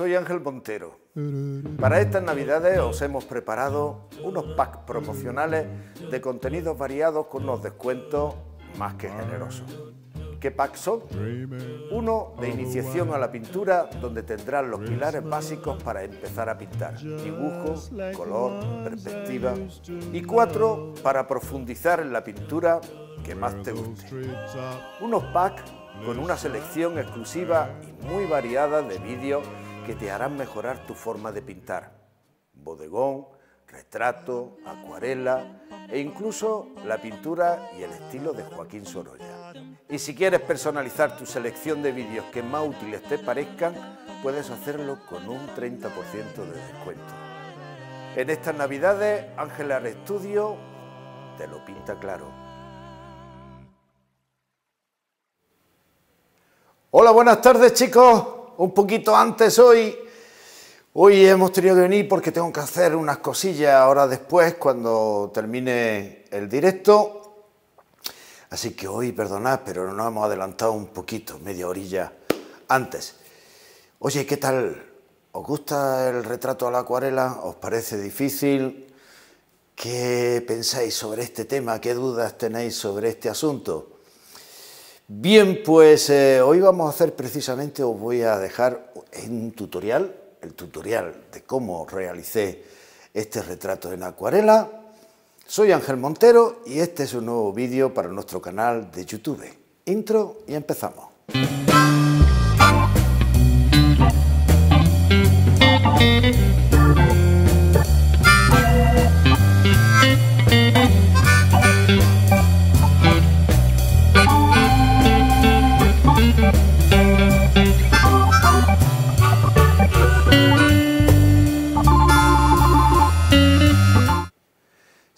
soy Ángel Montero. Para estas navidades os hemos preparado unos packs promocionales de contenidos variados con unos descuentos más que generosos. ¿Qué packs son? Uno de iniciación a la pintura, donde tendrás los pilares básicos para empezar a pintar, dibujo, color, perspectiva, y cuatro para profundizar en la pintura que más te guste. Unos packs con una selección exclusiva y muy variada de vídeos que te harán mejorar tu forma de pintar. Bodegón, retrato, acuarela e incluso la pintura y el estilo de Joaquín Sorolla. Y si quieres personalizar tu selección de vídeos que más útiles te parezcan, puedes hacerlo con un 30% de descuento. En estas navidades, Ángel Arestudio te lo pinta claro. Hola, buenas tardes chicos un poquito antes hoy. Hoy hemos tenido que venir porque tengo que hacer unas cosillas ahora después cuando termine el directo. Así que hoy, perdonad, pero nos hemos adelantado un poquito, media orilla antes. Oye, ¿qué tal? ¿Os gusta el retrato a la acuarela? ¿Os parece difícil? ¿Qué pensáis sobre este tema? ¿Qué dudas tenéis sobre este asunto? Bien, pues eh, hoy vamos a hacer precisamente, os voy a dejar un tutorial, el tutorial de cómo realicé este retrato en acuarela. Soy Ángel Montero y este es un nuevo vídeo para nuestro canal de YouTube. Intro y empezamos.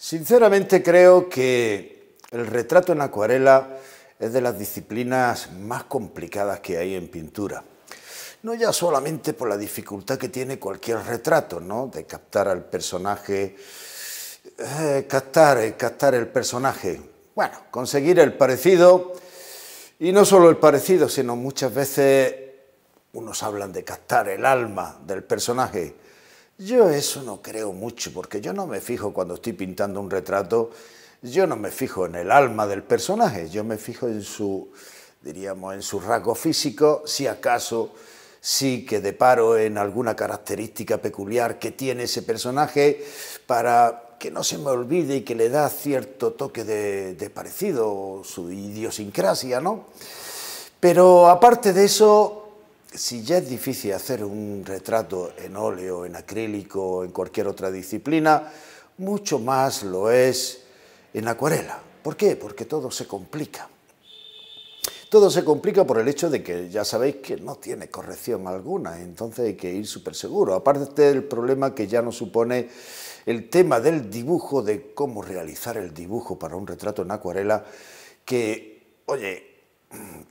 Sinceramente creo que el retrato en acuarela es de las disciplinas más complicadas que hay en pintura. No ya solamente por la dificultad que tiene cualquier retrato, ¿no? De captar al personaje, eh, captar, eh, captar el personaje. Bueno, conseguir el parecido, y no solo el parecido, sino muchas veces unos hablan de captar el alma del personaje. Yo eso no creo mucho, porque yo no me fijo cuando estoy pintando un retrato, yo no me fijo en el alma del personaje, yo me fijo en su, diríamos, en su rasgo físico, si acaso sí que deparo en alguna característica peculiar que tiene ese personaje para que no se me olvide y que le da cierto toque de, de parecido, su idiosincrasia, ¿no? Pero aparte de eso, si ya es difícil hacer un retrato en óleo, en acrílico, en cualquier otra disciplina, mucho más lo es en acuarela. ¿Por qué? Porque todo se complica. Todo se complica por el hecho de que ya sabéis que no tiene corrección alguna, entonces hay que ir súper seguro. Aparte del problema que ya nos supone el tema del dibujo, de cómo realizar el dibujo para un retrato en acuarela, que, oye,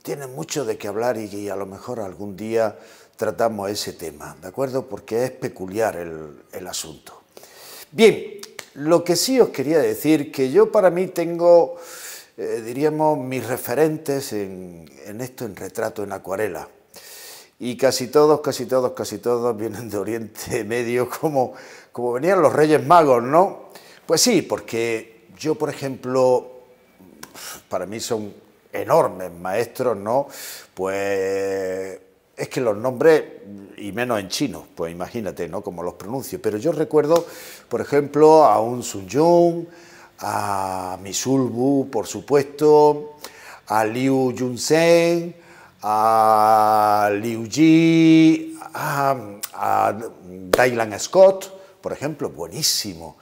tiene mucho de qué hablar y, a lo mejor algún día tratamos ese tema, ¿de acuerdo? Porque es peculiar el, asunto. Bien, lo que sí os quería decir, que yo para mí tengo, eh, diríamos, mis referentes en, esto, en retrato, en acuarela. Y casi todos, casi todos, casi todos vienen de Oriente Medio, como, como venían los Reyes Magos, ¿no? Pues sí, porque yo, por ejemplo, para mí son enormes maestros, ¿no? Pues es que los nombres, y menos en chino, pues imagínate, ¿no? Como los pronuncio. Pero yo recuerdo, por ejemplo, a un Sun jung a Misulbu, por supuesto, a Liu sen a Liu Ji, a, a Dylan Scott, por ejemplo, buenísimo,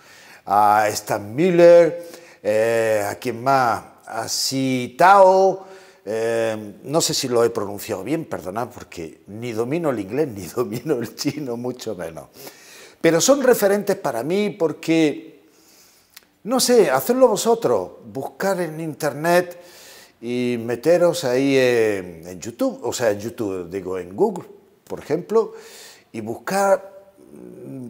a Stan Miller, eh, a quien más, Así, Tao, eh, no sé si lo he pronunciado bien, perdonad, porque ni domino el inglés, ni domino el chino, mucho menos. Pero son referentes para mí porque, no sé, hacerlo vosotros, buscar en internet y meteros ahí en, YouTube, o sea, en YouTube, digo, en Google, por ejemplo, y buscar mm,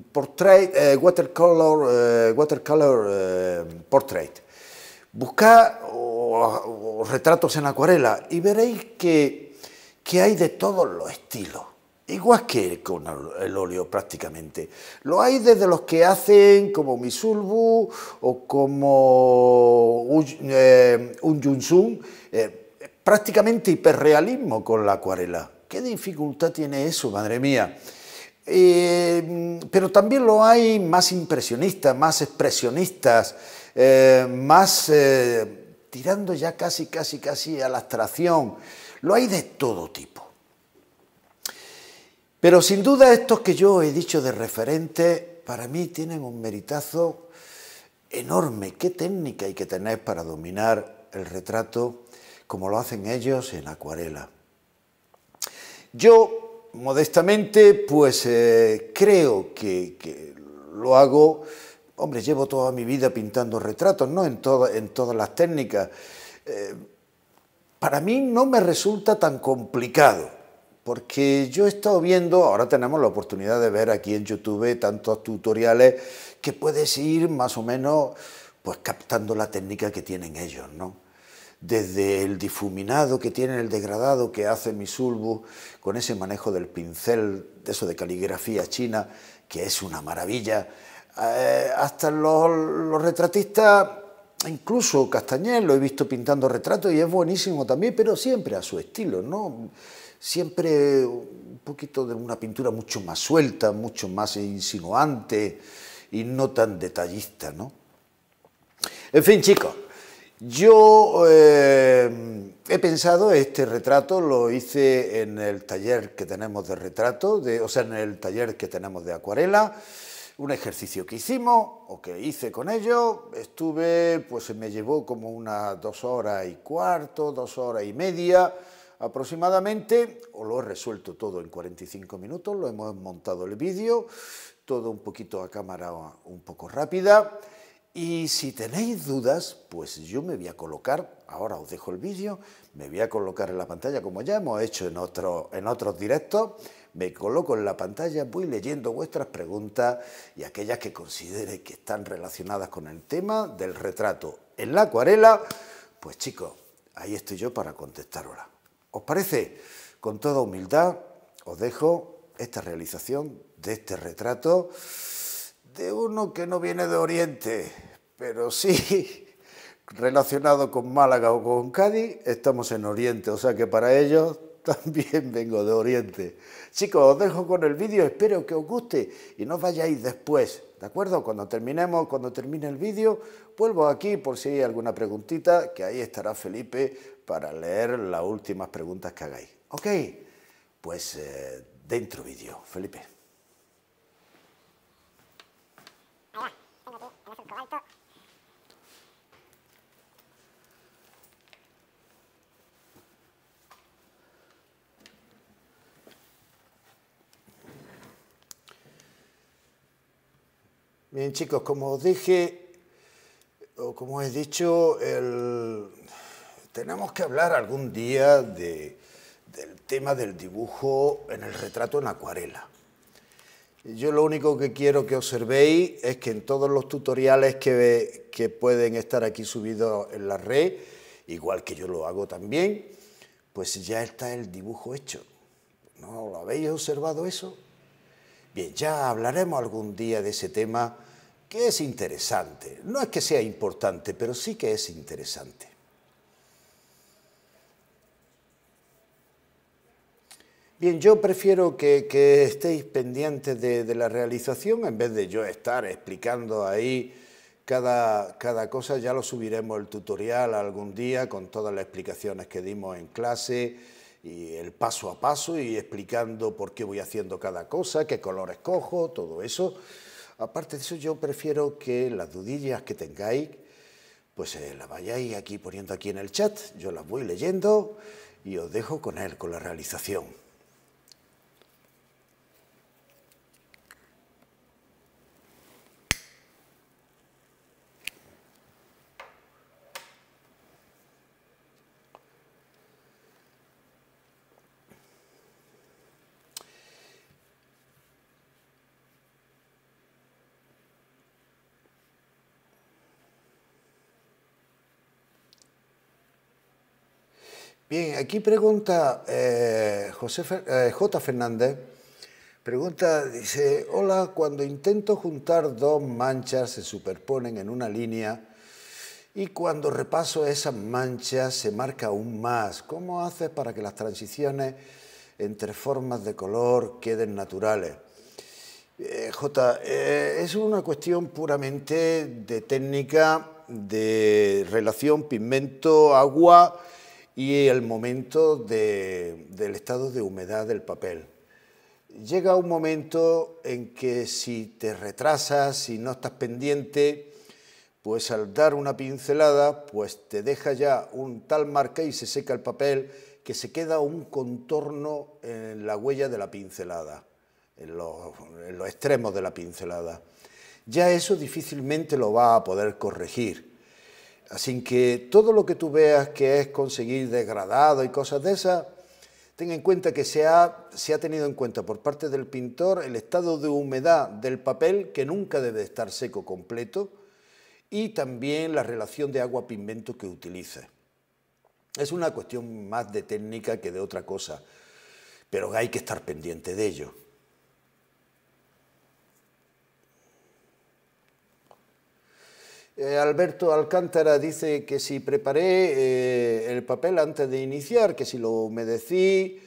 eh, watercolor, eh, watercolor portrait Buscad retratos en acuarela y veréis que, hay de todos los estilos. Igual que con el óleo prácticamente. Lo hay desde los que hacen como Misulbu o como eh, un, eh, prácticamente hiperrealismo con la acuarela. ¿Qué dificultad tiene eso, madre mía? Eh, pero también lo hay más impresionistas, más expresionistas. Eh, más eh, tirando ya casi, casi, casi a la abstracción. Lo hay de todo tipo. Pero sin duda estos que yo he dicho de referente, para mí tienen un meritazo enorme. ¿Qué técnica hay que tener para dominar el retrato como lo hacen ellos en acuarela? Yo, modestamente, pues eh, creo que lo hago Hombre, llevo toda mi vida pintando retratos, ¿no? En, en todas las técnicas. Eh, para mí no me resulta tan complicado, porque yo he estado viendo, ahora tenemos la oportunidad de ver aquí en YouTube tantos tutoriales que puedes ir más o menos pues captando la técnica que tienen ellos, ¿no? Desde el difuminado que tienen, el degradado que hace Misulbu, con ese manejo del pincel, de eso de caligrafía china, que es una maravilla, eh, hasta los, retratistas, incluso Castañer, lo he visto pintando retratos y es buenísimo también, pero siempre a su estilo, ¿no? Siempre un poquito de una pintura mucho más suelta, mucho más insinuante y no tan detallista, ¿no? En fin, chicos, yo eh, he pensado, este retrato lo hice en el taller que tenemos de retrato, o sea, en el taller que tenemos de acuarela. Un ejercicio que hicimos o que hice con ello, estuve, pues me llevó como unas dos horas y cuarto, dos horas y media aproximadamente, o lo he resuelto todo en 45 minutos, lo hemos montado el vídeo, todo un poquito a cámara un poco rápida. Y si tenéis dudas, pues yo me voy a colocar, ahora os dejo el vídeo, me voy a colocar en la pantalla como ya hemos hecho en, en otros directos, me coloco en la pantalla, voy leyendo vuestras preguntas y aquellas que considere que están relacionadas con el tema del retrato en la acuarela, pues chicos, ahí estoy yo para contestar ahora. ¿Os parece? Con toda humildad os dejo esta realización de este retrato de uno que no viene de Oriente, pero sí relacionado con Málaga o con Cádiz, estamos en Oriente, o sea que para ellos también vengo de Oriente. Chicos, os dejo con el vídeo, espero que os guste y no vayáis después, ¿de acuerdo? Cuando terminemos, cuando termine el vídeo, vuelvo aquí por si hay alguna preguntita, que ahí estará Felipe para leer las últimas preguntas que hagáis. ¿Ok? Pues eh, dentro vídeo, Felipe. Bien chicos, como os dije, o como he dicho, tenemos que hablar algún día del tema del dibujo en el retrato en acuarela. Yo lo único que quiero que observéis es que en todos los tutoriales que, que pueden estar aquí subidos en la red, igual que yo lo hago también, pues ya está el dibujo hecho. ¿No lo habéis observado eso? Bien, ya hablaremos algún día de ese tema que es interesante. No es que sea importante, pero sí que es interesante. Bien, yo prefiero que, estéis pendientes de, la realización en vez de yo estar explicando ahí cada, cosa. Ya lo subiremos el tutorial algún día con todas las explicaciones que dimos en clase y el paso a paso y explicando por qué voy haciendo cada cosa, qué colores cojo, todo eso. Aparte de eso, yo prefiero que las dudillas que tengáis, pues eh, las vayáis aquí poniendo aquí en el chat. Yo las voy leyendo y os dejo con él, con la realización. Bien, aquí pregunta eh, José, eh, J. Fernández. Pregunta, dice, hola, cuando intento juntar dos manchas se superponen en una línea y cuando repaso esas manchas se marca aún más. ¿Cómo haces para que las transiciones entre formas de color queden naturales? Eh, J, es una cuestión puramente de técnica, de relación pigmento-agua y el momento del estado de humedad del papel. Llega un momento en que si te retrasas, si no estás pendiente, pues al dar una pincelada, pues te deja ya un tal marca y se seca el papel que se queda un contorno en la huella de la pincelada, en los extremos de la pincelada. Ya eso difícilmente lo va a poder corregir Así que todo lo que tú veas que es conseguir degradado y cosas de esas, ten en cuenta que se ha, se ha tenido en cuenta por parte del pintor el estado de humedad del papel, que nunca debe estar seco completo, y también la relación de agua-pigmento que utiliza. Es una cuestión más de técnica que de otra cosa, pero hay que estar pendiente de ello. Eh, Alberto Alcántara dice que si preparé eh, el papel antes de iniciar, que si lo humedecí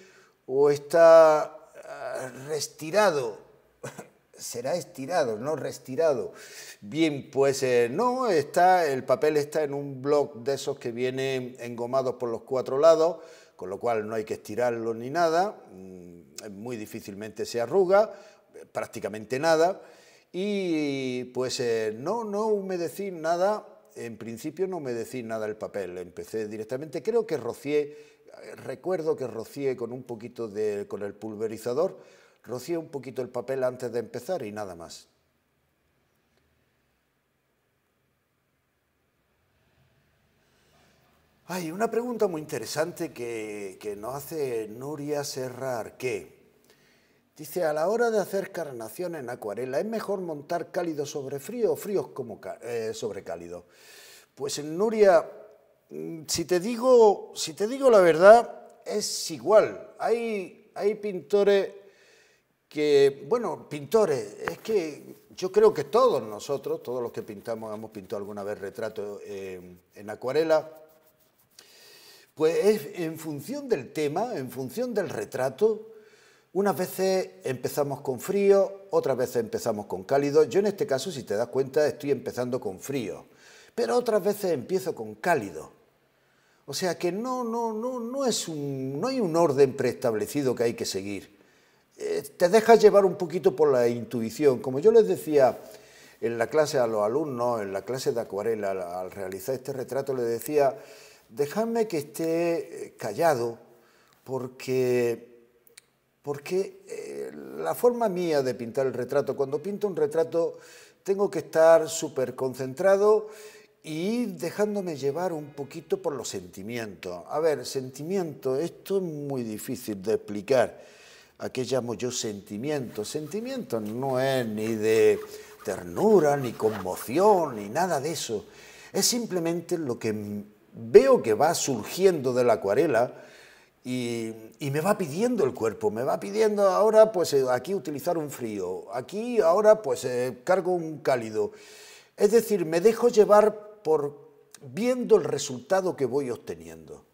o está ah, restirado. Será estirado, no restirado. Bien, pues eh, no, está, el papel está en un bloc de esos que vienen engomados por los cuatro lados, con lo cual no hay que estirarlo ni nada, mm, muy difícilmente se arruga, prácticamente nada. Y pues eh, no no, me decís nada, en principio no me decís nada el papel, empecé directamente, creo que rocié, recuerdo que rocié con un poquito de, con el pulverizador, rocié un poquito el papel antes de empezar y nada más. Hay una pregunta muy interesante que, que nos hace Nuria Serra qué Dice, a la hora de hacer carnación en acuarela, ¿es mejor montar cálido sobre frío o fríos como eh, sobre cálido? Pues en Nuria, mm, si te digo, si te digo la verdad, es igual. Hay, hay pintores que, bueno, pintores, es que yo creo que todos nosotros, todos los que pintamos, hemos pintado alguna vez retrato eh, en acuarela, pues es en función del tema, en función del retrato, unas veces empezamos con frío, otras veces empezamos con cálido. Yo en este caso, si te das cuenta, estoy empezando con frío, pero otras veces empiezo con cálido. O sea que no, no, no, no, es un, no hay un orden preestablecido que hay que seguir. Eh, te dejas llevar un poquito por la intuición. Como yo les decía en la clase a los alumnos, en la clase de acuarela, al, al realizar este retrato, les decía, dejadme que esté eh, callado porque porque eh, la forma mía de pintar el retrato, cuando pinto un retrato tengo que estar súper concentrado y dejándome llevar un poquito por los sentimientos. A ver, sentimiento, esto es muy difícil de explicar. ¿A qué llamo yo sentimiento? Sentimiento no es ni de ternura, ni conmoción, ni nada de eso. Es simplemente lo que veo que va surgiendo de la acuarela, y, me va pidiendo el cuerpo, me va pidiendo ahora pues eh, aquí utilizar un frío, aquí ahora pues eh, cargo un cálido. Es decir, me dejo llevar por viendo el resultado que voy obteniendo.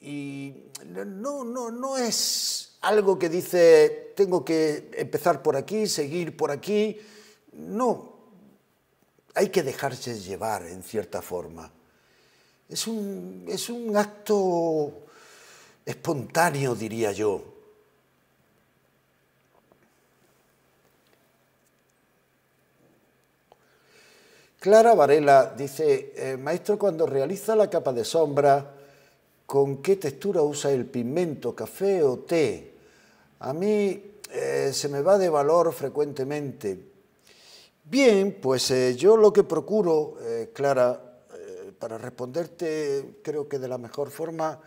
Y no, no, no es algo que dice tengo que empezar por aquí, seguir por aquí. No, hay que dejarse llevar en cierta forma. Es un, es un acto espontáneo, diría yo. Clara Varela dice, eh, maestro, cuando realiza la capa de sombra, ¿con qué textura usa el pigmento, café o té? A mí eh, se me va de valor frecuentemente. Bien, pues eh, yo lo que procuro, Clara, para responderte creo que de la mejor forma,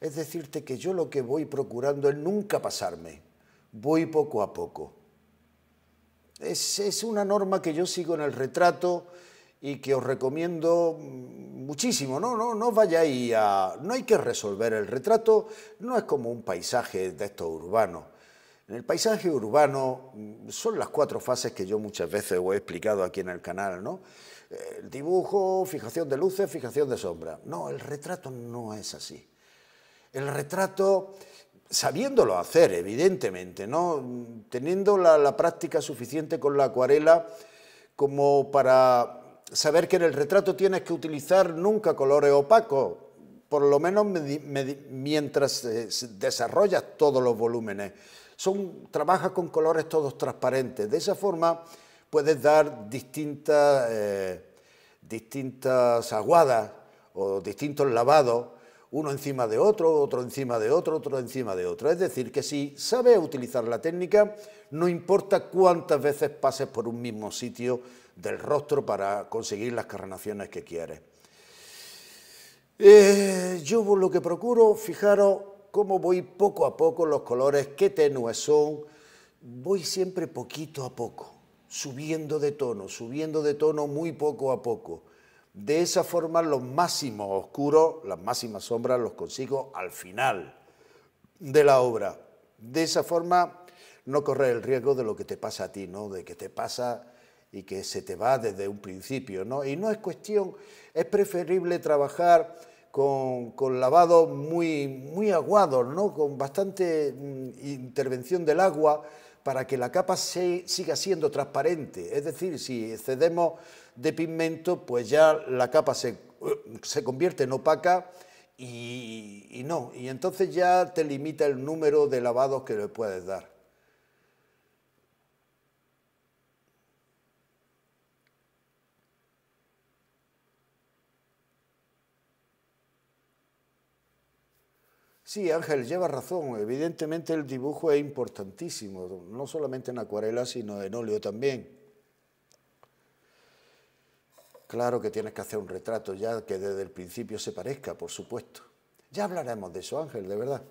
es decirte que yo lo que voy procurando es nunca pasarme, voy poco a poco. Es, es una norma que yo sigo en el retrato y que os recomiendo muchísimo. No, no, no a... No hay que resolver el retrato, no es como un paisaje de esto urbano En el paisaje urbano mm, son las cuatro fases que yo muchas veces os he explicado aquí en el canal, ¿no? El dibujo, fijación de luces, fijación de sombra. No, el retrato no es así el retrato sabiéndolo hacer, evidentemente, ¿no? teniendo la, práctica suficiente con la acuarela como para saber que en el retrato tienes que utilizar nunca colores opacos, por lo menos mientras eh, desarrollas todos los volúmenes. Son, trabajas con colores todos transparentes. De esa forma puedes dar distintas eh, aguadas o distintos lavados uno encima de otro, otro encima de otro, otro encima de otro. Es decir, que si sabes utilizar la técnica, no importa cuántas veces pases por un mismo sitio del rostro para conseguir las carnaciones que quieres. Eh, yo lo que procuro, fijaros cómo voy poco a poco los colores, qué tenues son, voy siempre poquito a poco, subiendo de tono, subiendo de tono muy poco a poco. De esa forma, los máximos oscuros, las máximas sombras, los consigo al final de la obra. De esa forma, no correr el riesgo de lo que te pasa a ti, ¿no? De que te pasa y que se te va desde un principio, ¿no? Y no es cuestión, es preferible trabajar con, con lavados muy, muy aguados, ¿no? Con bastante mm, intervención del agua, para que la capa se, siga siendo transparente. Es decir, si excedemos de pigmento, pues ya la capa se, convierte en opaca y no. Y entonces ya te limita el número de lavados que le puedes dar. Sí, Ángel, lleva razón. Evidentemente el dibujo es importantísimo, no solamente en acuarela, sino en óleo también. Claro que tienes que hacer un retrato ya que desde el principio se parezca, por supuesto. Ya hablaremos de eso, Ángel, de verdad.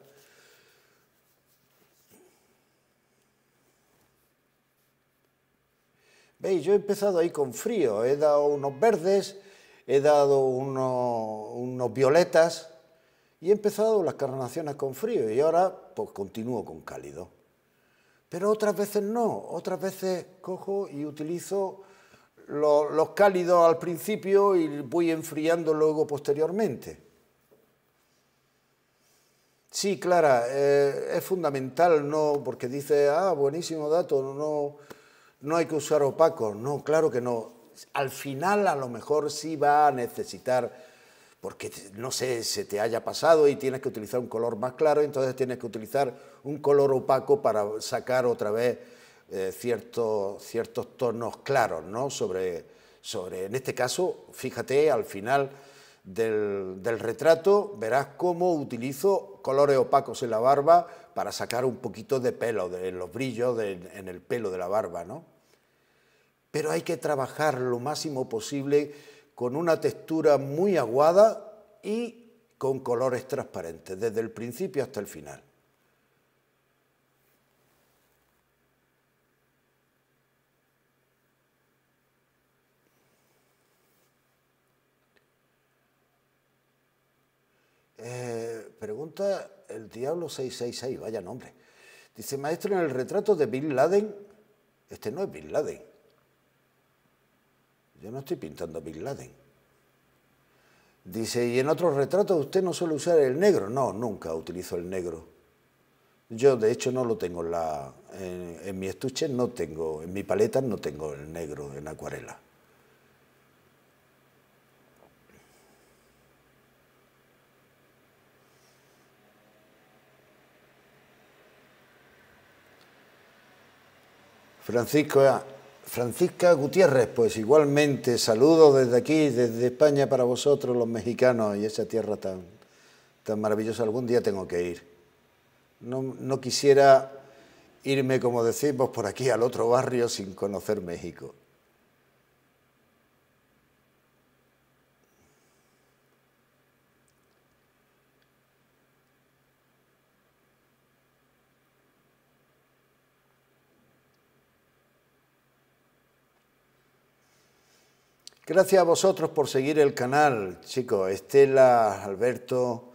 ¿Veis? Yo he empezado ahí con frío. He dado unos verdes, he dado unos violetas, y he empezado las carnaciones con frío y ahora pues, continúo con cálido. Pero otras veces no, otras veces cojo y utilizo los, cálidos al principio y voy enfriando luego posteriormente. Sí, Clara, eh, es fundamental, no, porque dice, ah, buenísimo dato, no, no hay que usar opacos. No, claro que no. Al final a lo mejor sí va a necesitar porque no sé, se te haya pasado y tienes que utilizar un color más claro, entonces tienes que utilizar un color opaco para sacar otra vez eh, ciertos, ciertos tonos claros, ¿no? Sobre, sobre, en este caso, fíjate, al final del, retrato verás cómo utilizo colores opacos en la barba para sacar un poquito de pelo, de, los brillos en el pelo de la barba, ¿no? Pero hay que trabajar lo máximo posible con una textura muy aguada y con colores transparentes, desde el principio hasta el final. Eh, pregunta el Diablo 666, vaya nombre. Dice, maestro, en el retrato de Bin Laden, este no es Bin Laden, yo no estoy pintando Bin Laden. Dice, y en otros retratos usted no suele usar el negro. No, nunca utilizo el negro. Yo, de hecho, no lo tengo en, la, en, mi estuche, no tengo, en mi paleta no tengo el negro en acuarela. Francisco Francisca Gutiérrez, pues igualmente saludo desde aquí, desde España para vosotros los mexicanos y esa tierra tan, maravillosa. Algún día tengo que ir. no quisiera irme, como decimos, por aquí al otro barrio sin conocer México. Gracias a vosotros por seguir el canal, chicos. Estela, Alberto,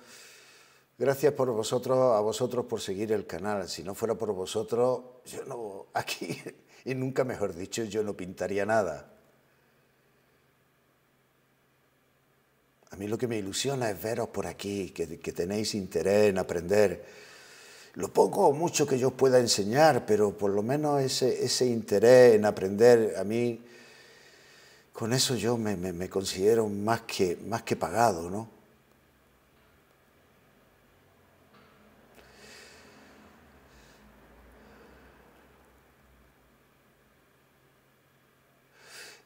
gracias por vosotros, a vosotros por seguir el canal. Si no fuera por vosotros, yo no, aquí, y nunca mejor dicho, yo no pintaría nada. A mí lo que me ilusiona es veros por aquí, que, tenéis interés en aprender. Lo poco o mucho que yo pueda enseñar, pero por lo menos ese interés en aprender a mí con eso yo me, considero más que, más que pagado, ¿no?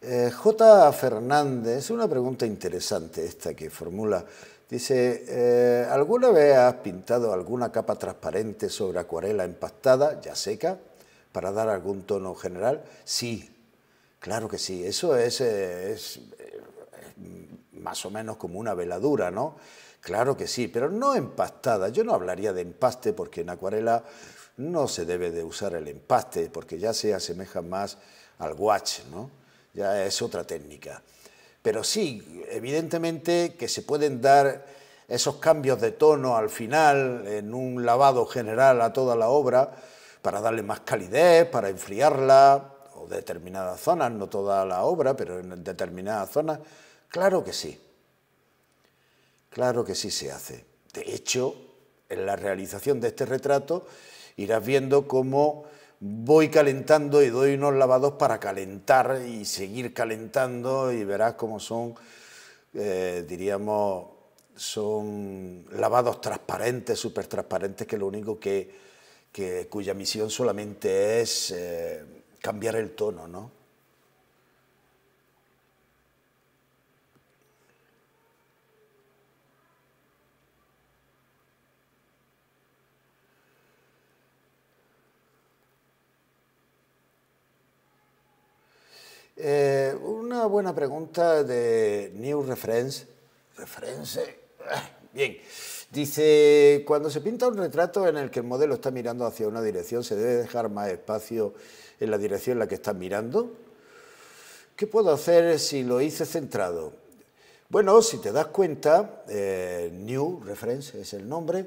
Eh, J. Fernández, una pregunta interesante esta que formula. Dice, eh, ¿alguna vez has pintado alguna capa transparente sobre acuarela empastada, ya seca, para dar algún tono general? Sí, Claro que sí, eso es, eh, eh, más o menos como una veladura, ¿no? Claro que sí, pero no empastada. Yo no hablaría de empaste porque en acuarela no se debe de usar el empaste porque ya se asemeja más al gouache, ¿no? Ya es otra técnica. Pero sí, evidentemente que se pueden dar esos cambios de tono al final en un lavado general a toda la obra para darle más calidez, para enfriarla, determinadas zonas, no toda la obra, pero en determinadas zonas, claro que sí. Claro que sí se hace. De hecho, en la realización de este retrato irás viendo cómo voy calentando y doy unos lavados para calentar y seguir calentando y verás cómo son, eh, diríamos, son lavados transparentes, súper transparentes, que lo único que, cuya misión solamente es... Eh, cambiar el tono, ¿no? Eh, una buena pregunta de New Reference. Reference. Eh, bien. Dice, cuando se pinta un retrato en el que el modelo está mirando hacia una dirección, se debe dejar más espacio en la dirección en la que estás mirando? ¿Qué puedo hacer si lo hice centrado? Bueno, si te das cuenta, eh, New Reference es el nombre,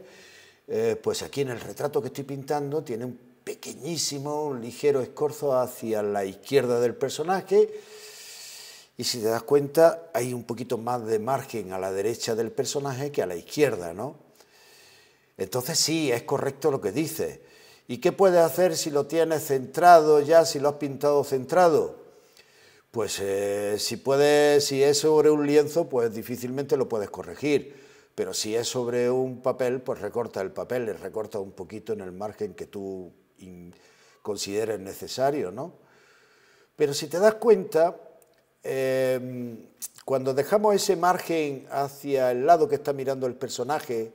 eh, pues aquí en el retrato que estoy pintando tiene un pequeñísimo, ligero escorzo hacia la izquierda del personaje y si te das cuenta hay un poquito más de margen a la derecha del personaje que a la izquierda, ¿no? Entonces sí, es correcto lo que dice. ¿Y qué puedes hacer si lo tienes centrado ya, si lo has pintado centrado? Pues eh, si, puedes, si es sobre un lienzo, pues difícilmente lo puedes corregir. Pero si es sobre un papel, pues recorta el papel, le recorta un poquito en el margen que tú consideres necesario, ¿no? Pero si te das cuenta, em, cuando dejamos ese margen hacia el lado que está mirando el personaje,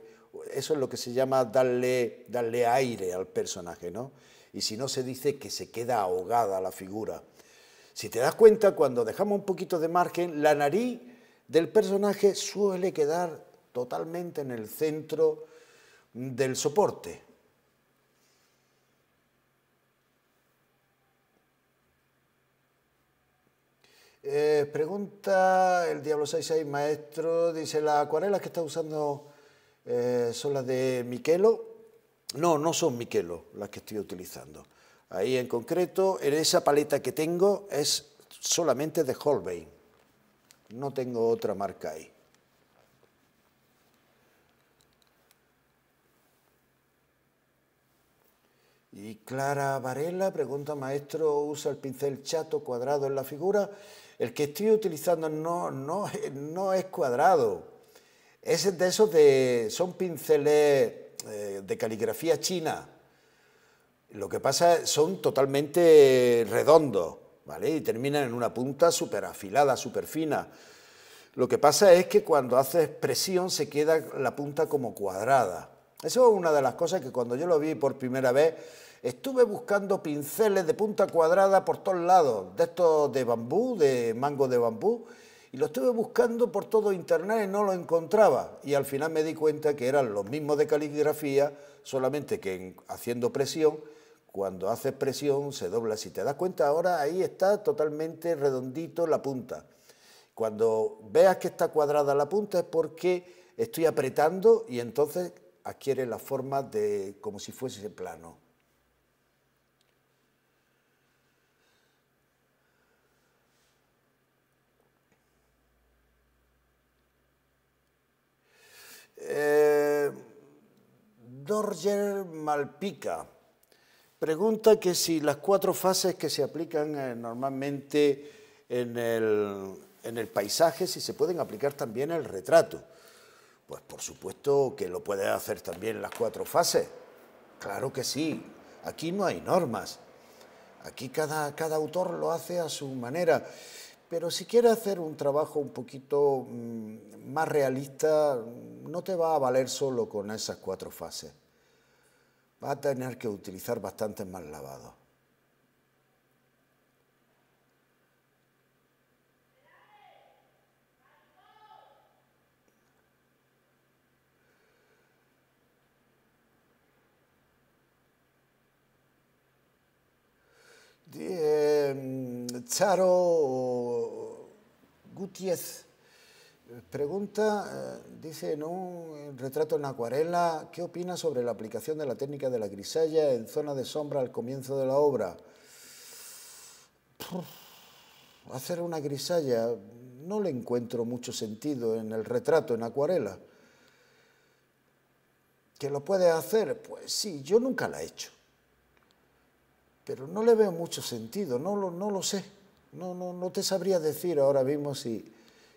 eso es lo que se llama darle, darle aire al personaje, ¿no? Y si no, se dice que se queda ahogada la figura. Si te das cuenta, cuando dejamos un poquito de margen, la nariz del personaje suele quedar totalmente en el centro del soporte. Eh, pregunta el Diablo 66, maestro, dice, ¿la acuarela que está usando eh, son las de Miquelo. No, no son Miquelo las que estoy utilizando. Ahí en concreto, en esa paleta que tengo es solamente de Holbein. No tengo otra marca ahí. Y Clara Varela pregunta, maestro, ¿usa el pincel chato cuadrado en la figura? El que estoy utilizando no, no es cuadrado, es de esos de. Son pinceles eh, de caligrafía china. Lo que pasa es son totalmente redondos, ¿vale? Y terminan en una punta súper afilada, súper fina. Lo que pasa es que cuando haces presión se queda la punta como cuadrada. Eso es una de las cosas que cuando yo lo vi por primera vez, estuve buscando pinceles de punta cuadrada por todos lados, de estos de bambú, de mango de bambú, y lo estuve buscando por todo internet y no lo encontraba. Y al final me di cuenta que eran los mismos de caligrafía, solamente que haciendo presión, cuando haces presión se dobla. Si te das cuenta ahora, ahí está totalmente redondito la punta. Cuando veas que está cuadrada la punta es porque estoy apretando y entonces adquiere la forma de como si fuese plano. Eh, Dorger Malpica pregunta que si las cuatro fases que se aplican eh, normalmente en el, paisaje, si se pueden aplicar también el retrato. Pues por supuesto que lo puede hacer también las cuatro fases. Claro que sí. Aquí no hay normas. Aquí cada, cada autor lo hace a su manera. Pero si quieres hacer un trabajo un poquito mm, más realista, no te va a valer solo con esas cuatro fases. Va a tener que utilizar bastantes más lavados. Ehm, Charo Gutiérrez eh, pregunta, eh, dice en un retrato en acuarela, ¿qué opina sobre la aplicación de la técnica de la grisalla en zona de sombra al comienzo de la obra? hacer una grisalla no le encuentro mucho sentido en el retrato en acuarela. ¿Que lo puede hacer? Pues sí, yo nunca la he hecho pero no le veo mucho sentido, no lo, no lo sé. No, no, te sabría decir ahora mismo si,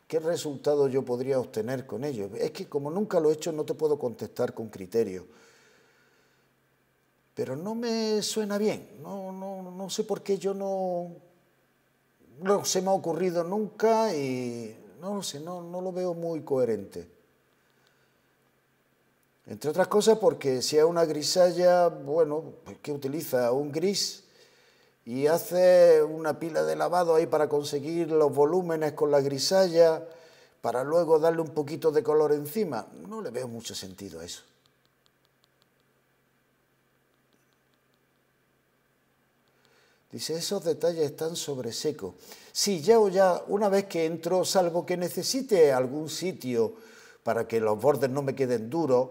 qué resultado yo podría obtener con ello. Es que como nunca lo he hecho no te puedo contestar con criterio. Pero no me suena bien, no, no, sé por qué yo no, no se me ha ocurrido nunca y no lo sé, no, lo veo muy coherente. Entre otras cosas porque si es una grisalla, bueno, pues, ¿qué utiliza? Un gris, y hace una pila de lavado ahí para conseguir los volúmenes con la grisalla, para luego darle un poquito de color encima. No le veo mucho sentido a eso. Dice, esos detalles están sobre seco. Sí, ya o ya, una vez que entro, salvo que necesite algún sitio para que los bordes no me queden duros,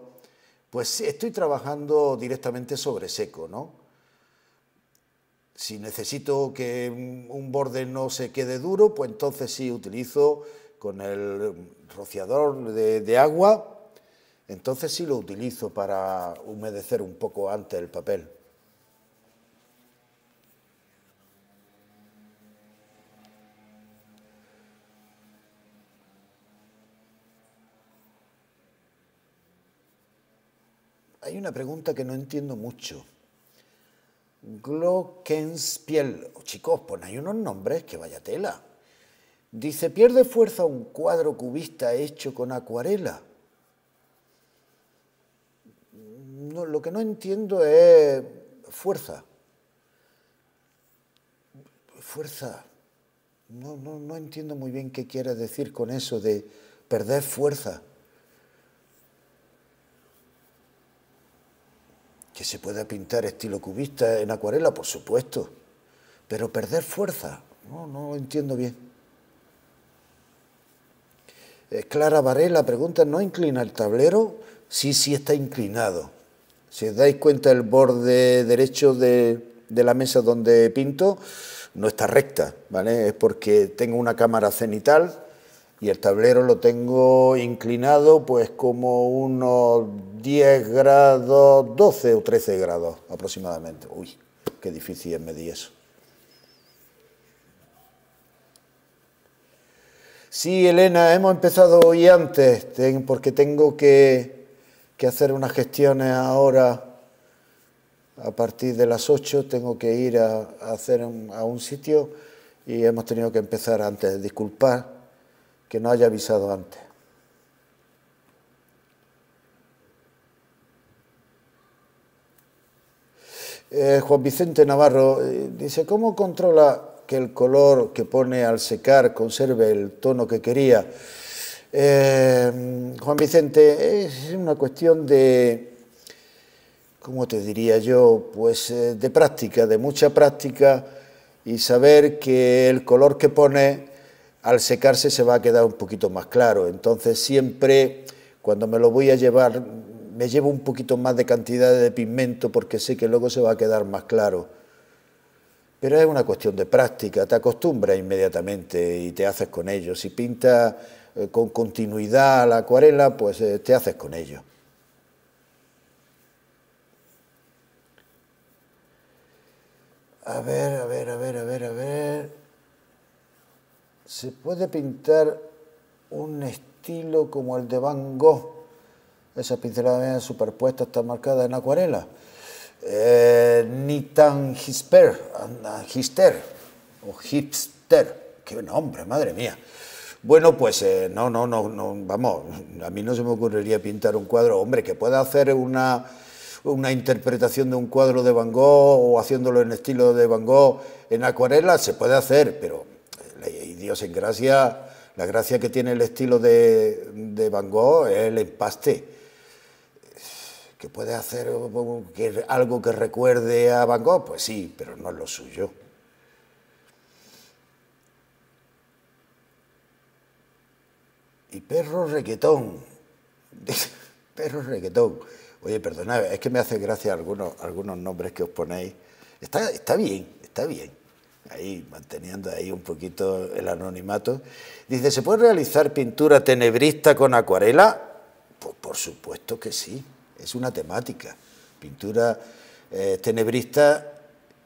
pues estoy trabajando directamente sobre seco, ¿no? Si necesito que un borde no se quede duro, pues entonces sí utilizo con el rociador de, agua, entonces sí lo utilizo para humedecer un poco antes el papel. Hay una pregunta que no entiendo mucho. Glockenspiel. Chicos, pon ahí unos nombres que vaya tela. Dice, pierde fuerza un cuadro cubista hecho con acuarela. lo que no entiendo es fuerza. Fuerza. No, no, no entiendo muy bien qué quiere decir con eso de perder fuerza. Que se pueda pintar estilo cubista en acuarela, por supuesto. Pero perder fuerza, no, entiendo bien. Eh, Clara la pregunta, ¿no inclina el tablero? Sí, sí está inclinado. Si os dais cuenta, el borde derecho de, de la mesa donde pinto no está recta, ¿vale? Es porque tengo una cámara cenital y el tablero lo tengo inclinado pues como unos 10 grados, 12 o 13 grados aproximadamente. Uy, qué difícil es medir eso. Sí, Elena, hemos empezado hoy antes, porque tengo que, hacer unas gestiones ahora. A partir de las 8 tengo que ir a, hacer a un sitio y hemos tenido que empezar antes. disculpar que no haya avisado antes. Eh, Juan Vicente Navarro eh, dice, ¿cómo controla que el color que pone al secar conserve el tono que quería? Eh, Juan Vicente, es una cuestión de, ¿cómo te diría yo? Pues de práctica, de mucha práctica y saber que el color que pone al secarse se va a quedar un poquito más claro. Entonces siempre cuando me lo voy a llevar me llevo un poquito más de cantidad de pigmento porque sé que luego se va a quedar más claro. Pero es una cuestión de práctica, te acostumbras inmediatamente y te haces con ello. Si pintas eh, con continuidad la acuarela, pues eh, te haces con ello. A ver, a ver, a ver, a ver, a ver se puede pintar un estilo como el de Van Gogh. Esa pincelada superpuesta está marcada en acuarela. Eh, ni hisper, hister, o hipster. ¡Qué nombre, madre mía! Bueno, pues eh, no, no, no, no, vamos, a mí no se me ocurriría pintar un cuadro, hombre, que pueda hacer una, una interpretación de un cuadro de Van Gogh o haciéndolo en estilo de Van Gogh en acuarela, se puede hacer, pero Dios en gracia, la gracia que tiene el estilo de, Van Gogh es el empaste. ¿Que puede hacer algo que recuerde a Van Gogh? Pues sí, pero no es lo suyo. Y perro requetón. perro requetón. Oye, perdonad, es que me hace gracia algunos, algunos nombres que os ponéis. Está, está bien, está bien ahí manteniendo ahí un poquito el anonimato, dice, ¿se puede realizar pintura tenebrista con acuarela? Pues por supuesto que sí, es una temática. Pintura eh, tenebrista,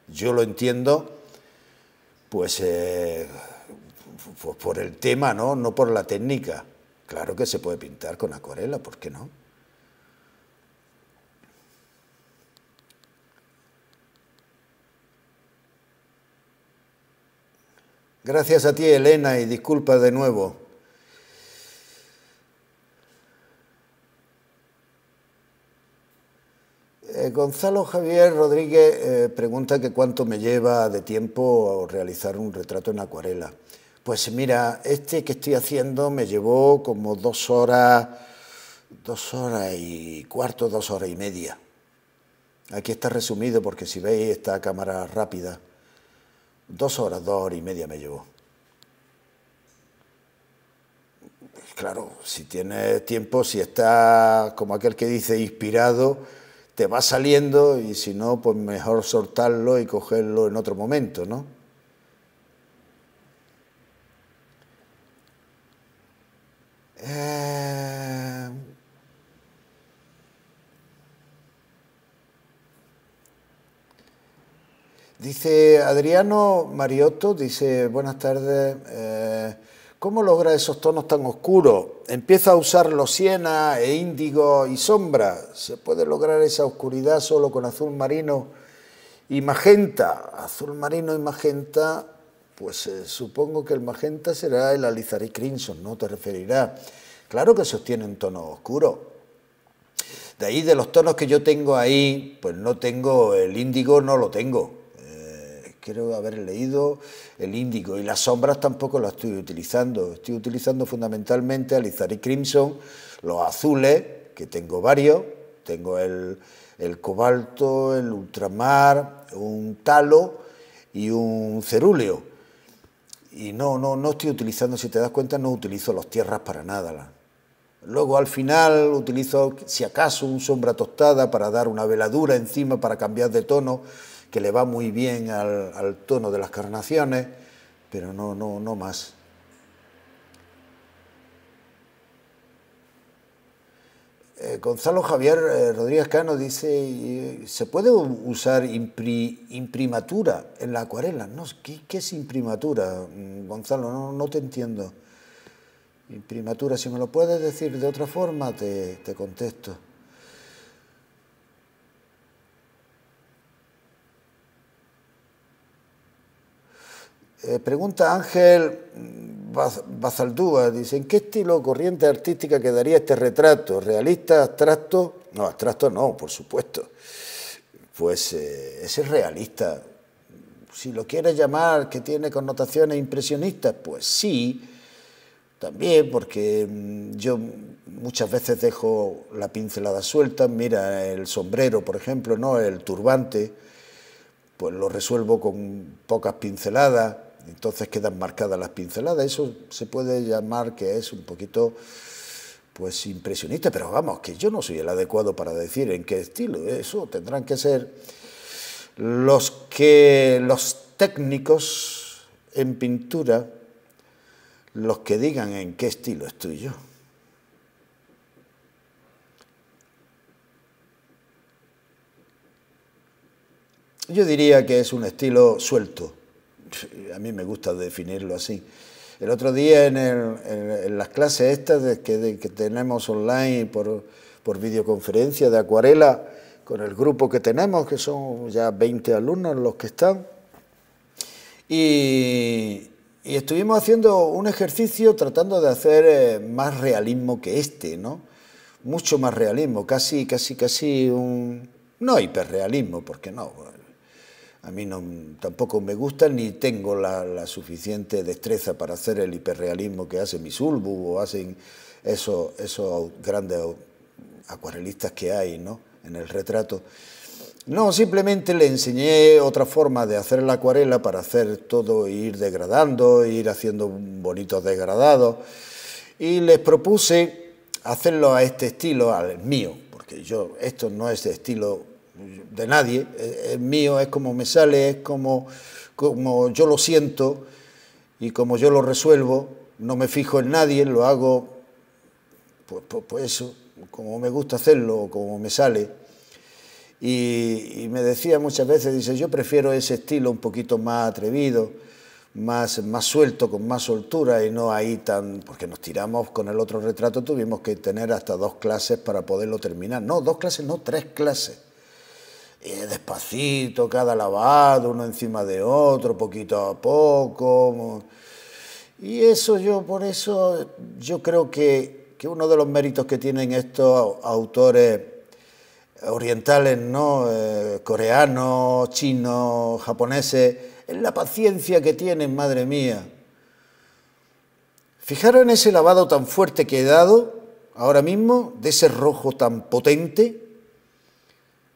yo lo entiendo, pues, eh, pues, por el tema, ¿no? no por la técnica. Claro que se puede pintar con acuarela, ¿por qué no? Gracias a ti, Elena, y disculpa de nuevo. Eh, Gonzalo Javier Rodríguez eh, pregunta que cuánto me lleva de tiempo realizar un retrato en acuarela. Pues mira, este que estoy haciendo me llevó como dos horas, dos horas y cuarto, dos horas y media. Aquí está resumido porque si veis esta cámara rápida. Dos horas, dos horas y media me llevó. Claro, si tienes tiempo, si estás como aquel que dice inspirado, te va saliendo y si no, pues mejor soltarlo y cogerlo en otro momento, ¿no? Eh... Dice Adriano Mariotto, dice, buenas tardes, eh, ¿cómo logra esos tonos tan oscuros? Empieza a usar siena e índigo y sombra. ¿Se puede lograr esa oscuridad solo con azul marino y magenta? Azul marino y magenta, pues eh, supongo que el magenta será el Alizarí Crimson, ¿no? Te referirá. Claro que un tonos oscuros. De ahí, de los tonos que yo tengo ahí, pues no tengo, el índigo no lo tengo creo haber leído el índigo. Y las sombras tampoco las estoy utilizando. Estoy utilizando fundamentalmente alizar y Crimson, los azules, que tengo varios. Tengo el, cobalto, el ultramar, un talo y un cerúleo. Y no, no, no estoy utilizando, si te das cuenta, no utilizo las tierras para nada. Luego al final utilizo, si acaso, un sombra tostada para dar una veladura encima, para cambiar de tono, que le va muy bien al, tono de las carnaciones, pero no, no, no más. Eh, Gonzalo Javier eh, Rodríguez Cano dice, eh, ¿se puede usar imprimatura en la acuarela? No, ¿qué, es imprimatura? Mm, Gonzalo, no, te entiendo. Imprimatura, si me lo puedes decir de otra forma, te, te contesto. Eh, pregunta Ángel ...Bazaldúa, dice, ¿en qué estilo corriente artística quedaría este retrato? ¿Realista, abstracto? No, abstracto no, por supuesto. Pues eh, ese es realista. Si lo quieres llamar que tiene connotaciones impresionistas, pues sí, también, porque mm, yo muchas veces dejo la pincelada suelta, mira el sombrero, por ejemplo, no el turbante, pues lo resuelvo con pocas pinceladas entonces quedan marcadas las pinceladas. Eso se puede llamar que es un poquito pues impresionista, pero vamos, que yo no soy el adecuado para decir en qué estilo. Eso tendrán que ser los que los técnicos en pintura los que digan en qué estilo estoy yo. Yo diría que es un estilo suelto, a mí me gusta definirlo así. El otro día en, las clases estas que, tenemos online por, videoconferencia de acuarela, con el grupo que tenemos, que son ya 20 alumnos los que están, y, y estuvimos haciendo un ejercicio tratando de hacer eh, más realismo que este, ¿no? Mucho más realismo, casi, casi, casi un... No hiperrealismo, porque no, a mí tampoco me gusta ni tengo la, suficiente destreza para hacer el hiperrealismo que hace Misulbu o hacen esos, grandes acuarelistas que hay ¿no? en el retrato. No, simplemente le enseñé otra forma de hacer la acuarela para hacer todo, ir degradando, ir haciendo bonitos degradados. Y les propuse hacerlo a este estilo, al mío, porque yo, esto no es de estilo de nadie, es, mío, es como me sale, es como, como yo lo siento y como yo lo resuelvo, no me fijo en nadie, lo hago pues, pues, eso, como me gusta hacerlo, como me sale. Y, y, me decía muchas veces, dice, yo prefiero ese estilo un poquito más atrevido, más, más suelto, con más soltura y no ahí tan, porque nos tiramos con el otro retrato, tuvimos que tener hasta dos clases para poderlo terminar. No, dos clases, no, tres clases eh, despacito, cada lavado, uno encima de otro, poquito a poco. Y eso yo, por eso, yo creo que, uno de los méritos que tienen estos autores orientales, ¿no? Eh, coreanos, chinos, japoneses, es la paciencia que tienen, madre mía. Fijaros en ese lavado tan fuerte que he dado ahora mismo, de ese rojo tan potente,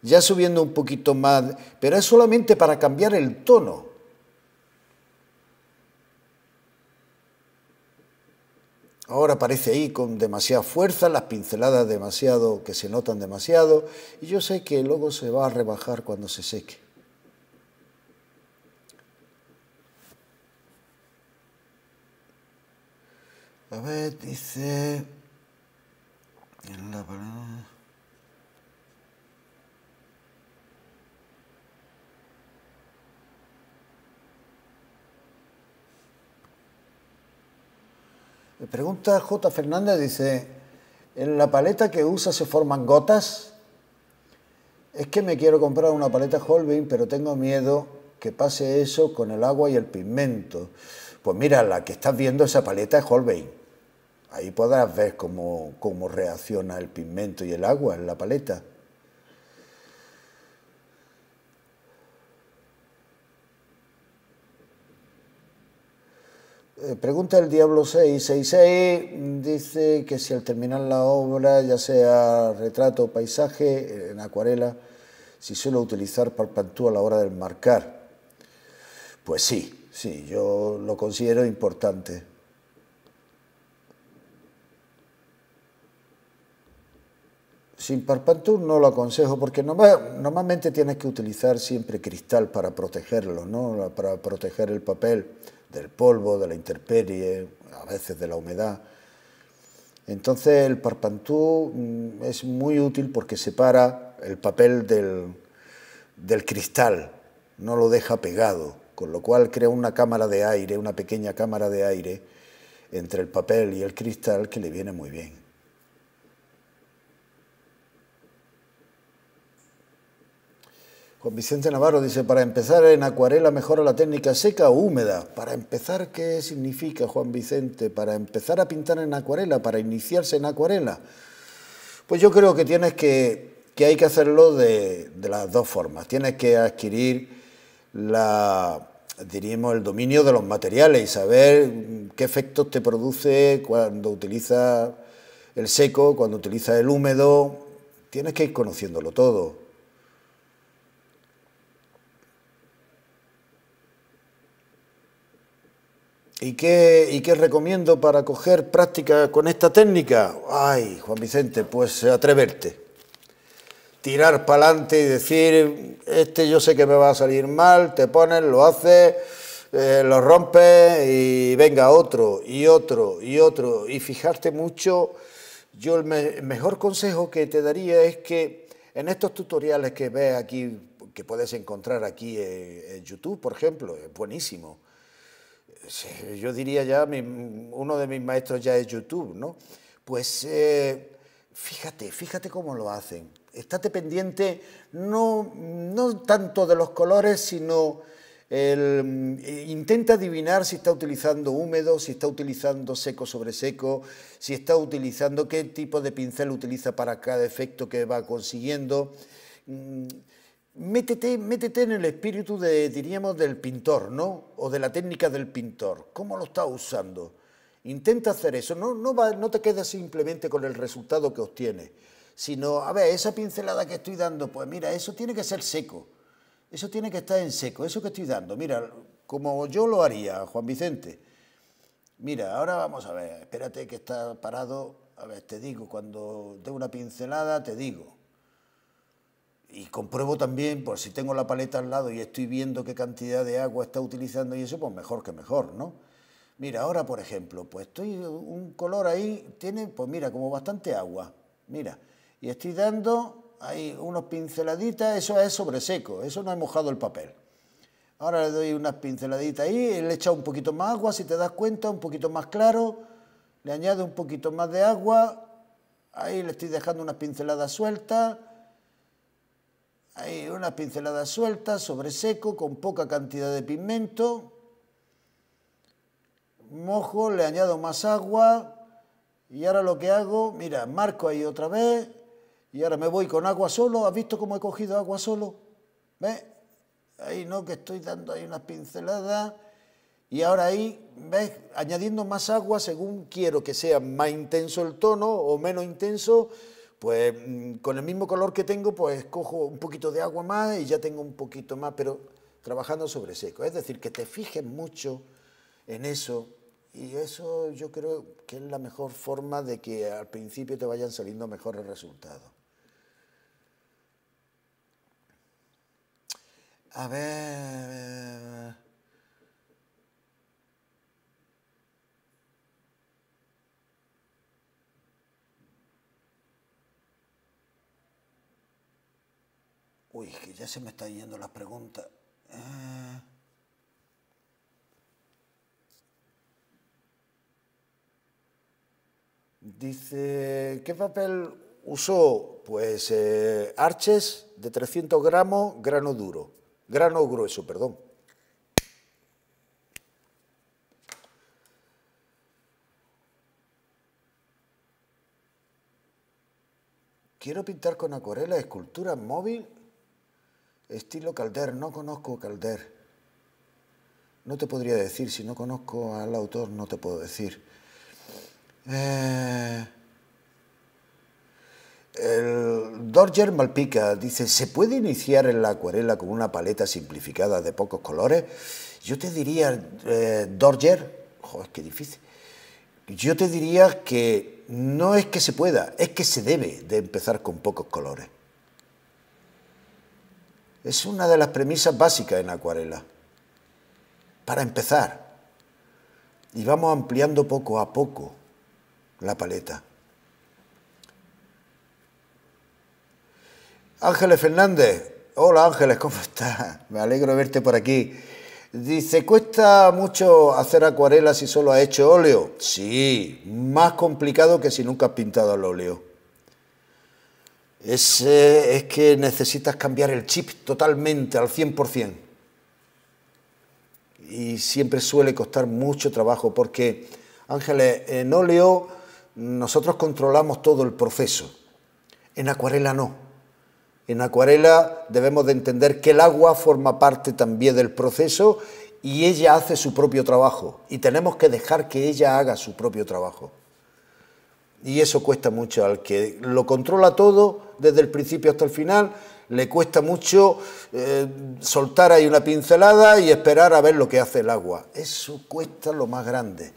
ya subiendo un poquito más, pero es solamente para cambiar el tono. Ahora aparece ahí con demasiada fuerza, las pinceladas demasiado, que se notan demasiado, y yo sé que luego se va a rebajar cuando se seque. A ver, dice... En la Me pregunta J. Fernández, dice, ¿en la paleta que usa se forman gotas? Es que me quiero comprar una paleta Holbein, pero tengo miedo que pase eso con el agua y el pigmento. Pues mira, la que estás viendo esa paleta es Holbein. Ahí podrás ver cómo, cómo reacciona el pigmento y el agua en la paleta. Eh, pregunta el Diablo 666, dice que si al terminar la obra, ya sea retrato o paisaje, eh, en acuarela, si suele utilizar palpantú a la hora del marcar. Pues sí, sí, yo lo considero importante. Sin parpantú no lo aconsejo porque normalmente tienes que utilizar siempre cristal para protegerlo, ¿no? para proteger el papel del polvo, de la intemperie, a veces de la humedad. Entonces el parpantú mm, es muy útil porque separa el papel del, del cristal, no lo deja pegado, con lo cual crea una cámara de aire, una pequeña cámara de aire entre el papel y el cristal que le viene muy bien. Juan Vicente Navarro dice, para empezar en acuarela mejora la técnica seca o húmeda. Para empezar, ¿qué significa Juan Vicente? Para empezar a pintar en acuarela, para iniciarse en acuarela. Pues yo creo que tienes que, que hay que hacerlo de, las dos formas. Tienes que adquirir la, diríamos, el dominio de los materiales y saber qué efectos te produce cuando utilizas el seco, cuando utilizas el húmedo. Tienes que ir conociéndolo todo. ¿Y qué, recomiendo para coger práctica con esta técnica? Ay, Juan Vicente, pues atreverte. Tirar para adelante y decir, este yo sé que me va a salir mal, te pones, lo haces, eh, lo rompes y venga otro y otro y otro. Y fijarte mucho, yo el, mejor consejo que te daría es que en estos tutoriales que ves aquí, que puedes encontrar aquí en YouTube, por ejemplo, es buenísimo pues, eh, yo diría ya, uno de mis maestros ya es YouTube, ¿no? Pues eh, fíjate, fíjate cómo lo hacen. Estate pendiente no, tanto de los colores, sino mm, intenta adivinar si está utilizando húmedo, si está utilizando seco sobre seco, si está utilizando qué tipo de pincel utiliza para cada efecto que va consiguiendo mm, Métete, en el espíritu de, diríamos, del pintor, ¿no? O de la técnica del pintor. ¿Cómo lo estás usando? Intenta hacer eso. No, no te quedes simplemente con el resultado que obtienes, sino, a ver, esa pincelada que estoy dando, pues mira, eso tiene que ser seco. Eso tiene que estar en seco. Eso que estoy dando, mira, como yo lo haría, Juan Vicente. Mira, ahora vamos a ver, espérate que está parado. A ver, te digo, cuando dé una pincelada, te digo y compruebo también, pues si tengo la paleta al lado y estoy viendo qué cantidad de agua está utilizando y eso, pues mejor que mejor, ¿no? Mira, ahora por ejemplo, pues estoy un color ahí, tiene, pues mira, como bastante agua, mira, y estoy dando ahí unos pinceladitas, eso es sobre seco, eso no ha mojado el papel. Ahora le doy unas pinceladitas ahí, le he echado un poquito más agua, si te das cuenta, un poquito más claro, le añado un poquito más de agua, ahí le estoy dejando unas pinceladas sueltas, Ahí, unas pinceladas sueltas, sobre seco, con poca cantidad de pigmento. Mojo, le añado más agua. Y ahora lo que hago, mira, marco ahí otra vez. Y ahora me voy con agua solo. ¿Has visto cómo he cogido agua solo? ¿Ves? Ahí no, que estoy dando ahí unas pinceladas. Y ahora ahí, ¿ves? Añadiendo más agua según quiero que sea más intenso el tono o menos intenso. Pues mm, con el mismo color que tengo, pues cojo un poquito de agua más y ya tengo un poquito más, pero trabajando sobre seco. Es decir, que te fijes mucho en eso y eso yo creo que es la mejor forma de que al principio te vayan saliendo mejores resultados. A ver... Uy, que ya se me están yendo las preguntas. Eh, dice, ¿qué papel usó? Pues eh, arches de 300 gramos, grano duro, grano grueso, perdón. Quiero pintar con acuarela escultura móvil Estilo Calder, no conozco Calder. No te podría decir, si no conozco al autor no te puedo decir. Eh... El Dorger Malpica dice, ¿se puede iniciar en la acuarela con una paleta simplificada de pocos colores? Yo te diría, eh, Dorger, joder, qué difícil, yo te diría que no es que se pueda, es que se debe de empezar con pocos colores. Es una de las premisas básicas en acuarela. Para empezar. Y vamos ampliando poco a poco la paleta. Ángeles Fernández. Hola Ángeles, ¿cómo estás? Me alegro de verte por aquí. Dice, ¿cuesta mucho hacer acuarela si solo has hecho óleo? Sí, más complicado que si nunca has pintado al óleo es, que necesitas cambiar el chip totalmente, al 100%. Y siempre suele costar mucho trabajo porque, Ángeles, en óleo nosotros controlamos todo el proceso. En acuarela no. En acuarela debemos de entender que el agua forma parte también del proceso y ella hace su propio trabajo y tenemos que dejar que ella haga su propio trabajo. Y eso cuesta mucho al que lo controla todo desde el principio hasta el final. Le cuesta mucho eh, soltar ahí una pincelada y esperar a ver lo que hace el agua. Eso cuesta lo más grande.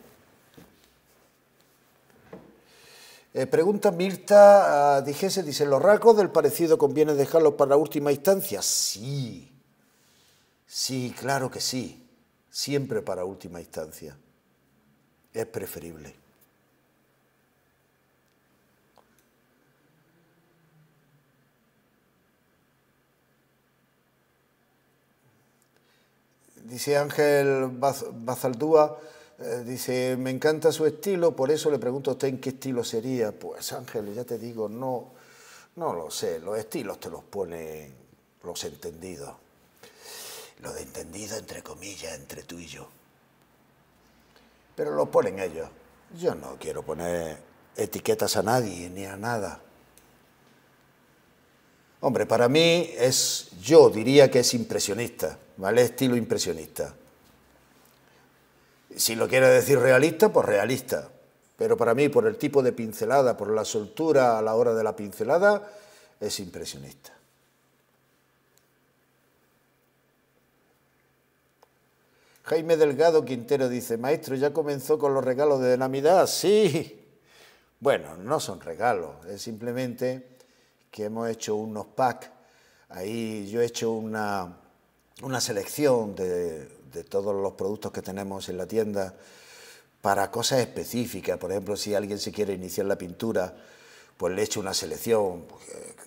Eh, pregunta Mirta ah, Dijese, dice, ¿los rasgos del parecido conviene dejarlos para última instancia? Sí, sí, claro que sí, siempre para última instancia. Es preferible. dice Ángel Bazaldúa, eh, dice, me encanta su estilo, por eso le pregunto a usted en qué estilo sería. Pues Ángel, ya te digo, no, no lo sé, los estilos te los ponen los entendidos. Lo de entendido, entre comillas, entre tú y yo. Pero lo ponen ellos. Yo no quiero poner etiquetas a nadie ni a nada. Hombre, para mí es, yo diría que es impresionista. ¿vale? Estilo impresionista. Si lo quiere decir realista, pues realista. Pero para mí, por el tipo de pincelada, por la soltura a la hora de la pincelada, es impresionista. Jaime Delgado Quintero dice, maestro, ¿ya comenzó con los regalos de Navidad? Sí. Bueno, no son regalos, es simplemente que hemos hecho unos packs. Ahí yo he hecho una, una selección de, todos los productos que tenemos en la tienda para cosas específicas. Por ejemplo, si alguien se quiere iniciar la pintura, pues le hecho una selección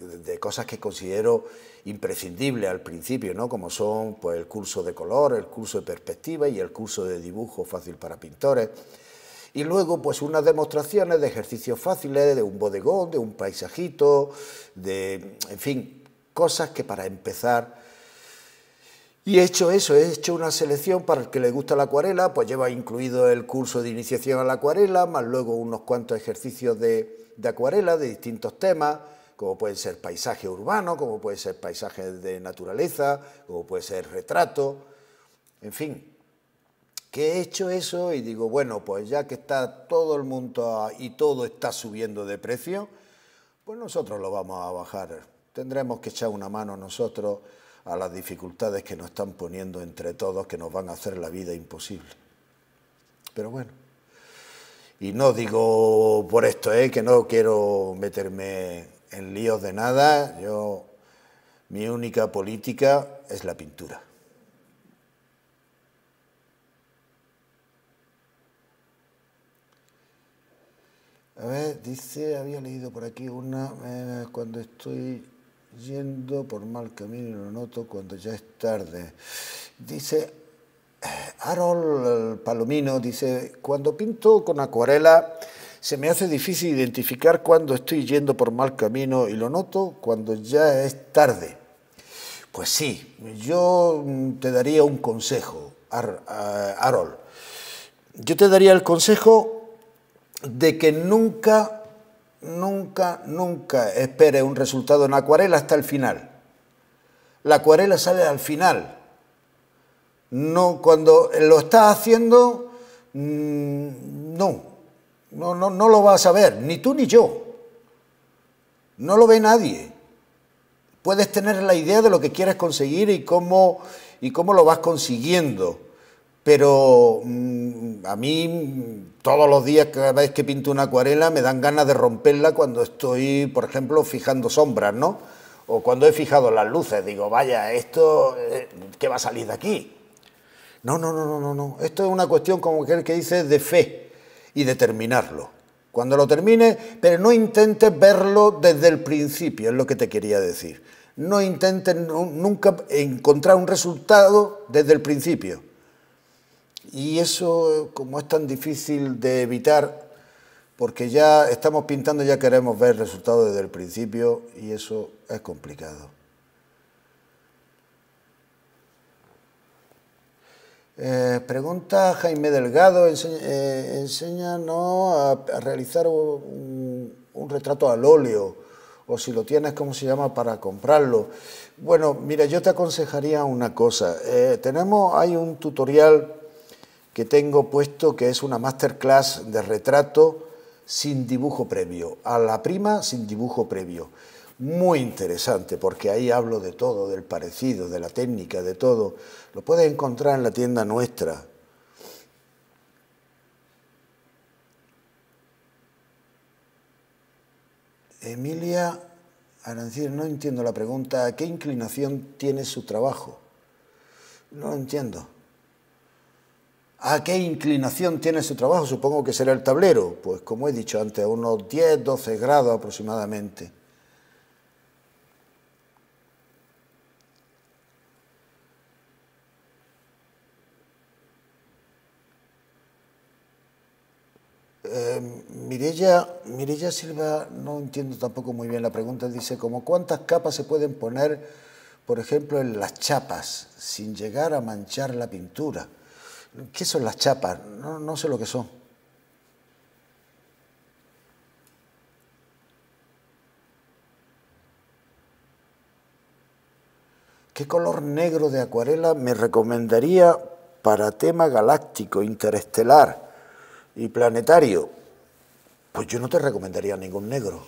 eh, de cosas que considero imprescindibles al principio, ¿no? como son pues, el curso de color, el curso de perspectiva y el curso de dibujo fácil para pintores. Y luego, pues unas demostraciones de ejercicios fáciles, de un bodegón, de un paisajito, de, en fin, cosas que para empezar y he hecho eso, he hecho una selección para el que le gusta la acuarela, pues lleva incluido el curso de iniciación a la acuarela, más luego unos cuantos ejercicios de, acuarela de distintos temas, como pueden ser paisaje urbano, como puede ser paisajes de naturaleza, como puede ser retrato, en fin. Que he hecho eso y digo, bueno, pues ya que está todo el mundo y todo está subiendo de precio, pues nosotros lo vamos a bajar. Tendremos que echar una mano nosotros a las dificultades que nos están poniendo entre todos, que nos van a hacer la vida imposible. Pero bueno, y no digo por esto, ¿eh? que no quiero meterme en líos de nada, yo, mi única política es la pintura. A ver, dice, había leído por aquí una, eh, cuando estoy yendo por mal camino y lo noto cuando ya es tarde. Dice, Harold Palomino dice, cuando pinto con acuarela se me hace difícil identificar cuando estoy yendo por mal camino y lo noto cuando ya es tarde. Pues sí, yo te daría un consejo, eh, Harold. Yo te daría el consejo de que nunca Nunca, nunca espere un resultado en acuarela hasta el final. La acuarela sale al final. No, cuando lo estás haciendo, mm, no, no, no, no lo vas a ver, ni tú ni yo. No lo ve nadie. Puedes tener la idea de lo que quieres conseguir y cómo, y cómo lo vas consiguiendo pero mm, a mí todos los días, cada vez que pinto una acuarela, me dan ganas de romperla cuando estoy, por ejemplo, fijando sombras, ¿no? O cuando he fijado las luces, digo, vaya, esto, eh, ¿qué va a salir de aquí? No, no, no, no, no, no. Esto es una cuestión, como aquel que dice, de fe y de terminarlo. Cuando lo termines, pero no intentes verlo desde el principio, es lo que te quería decir. No intentes nunca encontrar un resultado desde el principio y eso, como es tan difícil de evitar, porque ya estamos pintando, ya queremos ver el resultado desde el principio y eso es complicado. Eh, pregunta Jaime Delgado, eh, enseña, no a, realizar un, retrato al óleo, o si lo tienes, ¿cómo se llama?, para comprarlo. Bueno, mira, yo te aconsejaría una cosa. Eh, tenemos, hay un tutorial que tengo puesto que es una masterclass de retrato sin dibujo previo, a la prima sin dibujo previo. Muy interesante porque ahí hablo de todo, del parecido, de la técnica, de todo. Lo puedes encontrar en la tienda nuestra, Emilia Arancir, no entiendo la pregunta. ¿Qué inclinación tiene su trabajo? No lo entiendo. ¿A qué inclinación tiene su trabajo? Supongo que será el tablero, pues como he dicho antes, a unos 10, 12 grados aproximadamente. Eh, Mirella, Silva, no entiendo tampoco muy bien la pregunta, dice, ¿como cuántas capas se pueden poner, por ejemplo, en las chapas sin llegar a manchar la pintura? ¿Qué son las chapas? No, sé lo que son. ¿Qué color negro de acuarela me recomendaría para tema galáctico, interestelar y planetario? Pues yo no te recomendaría ningún negro.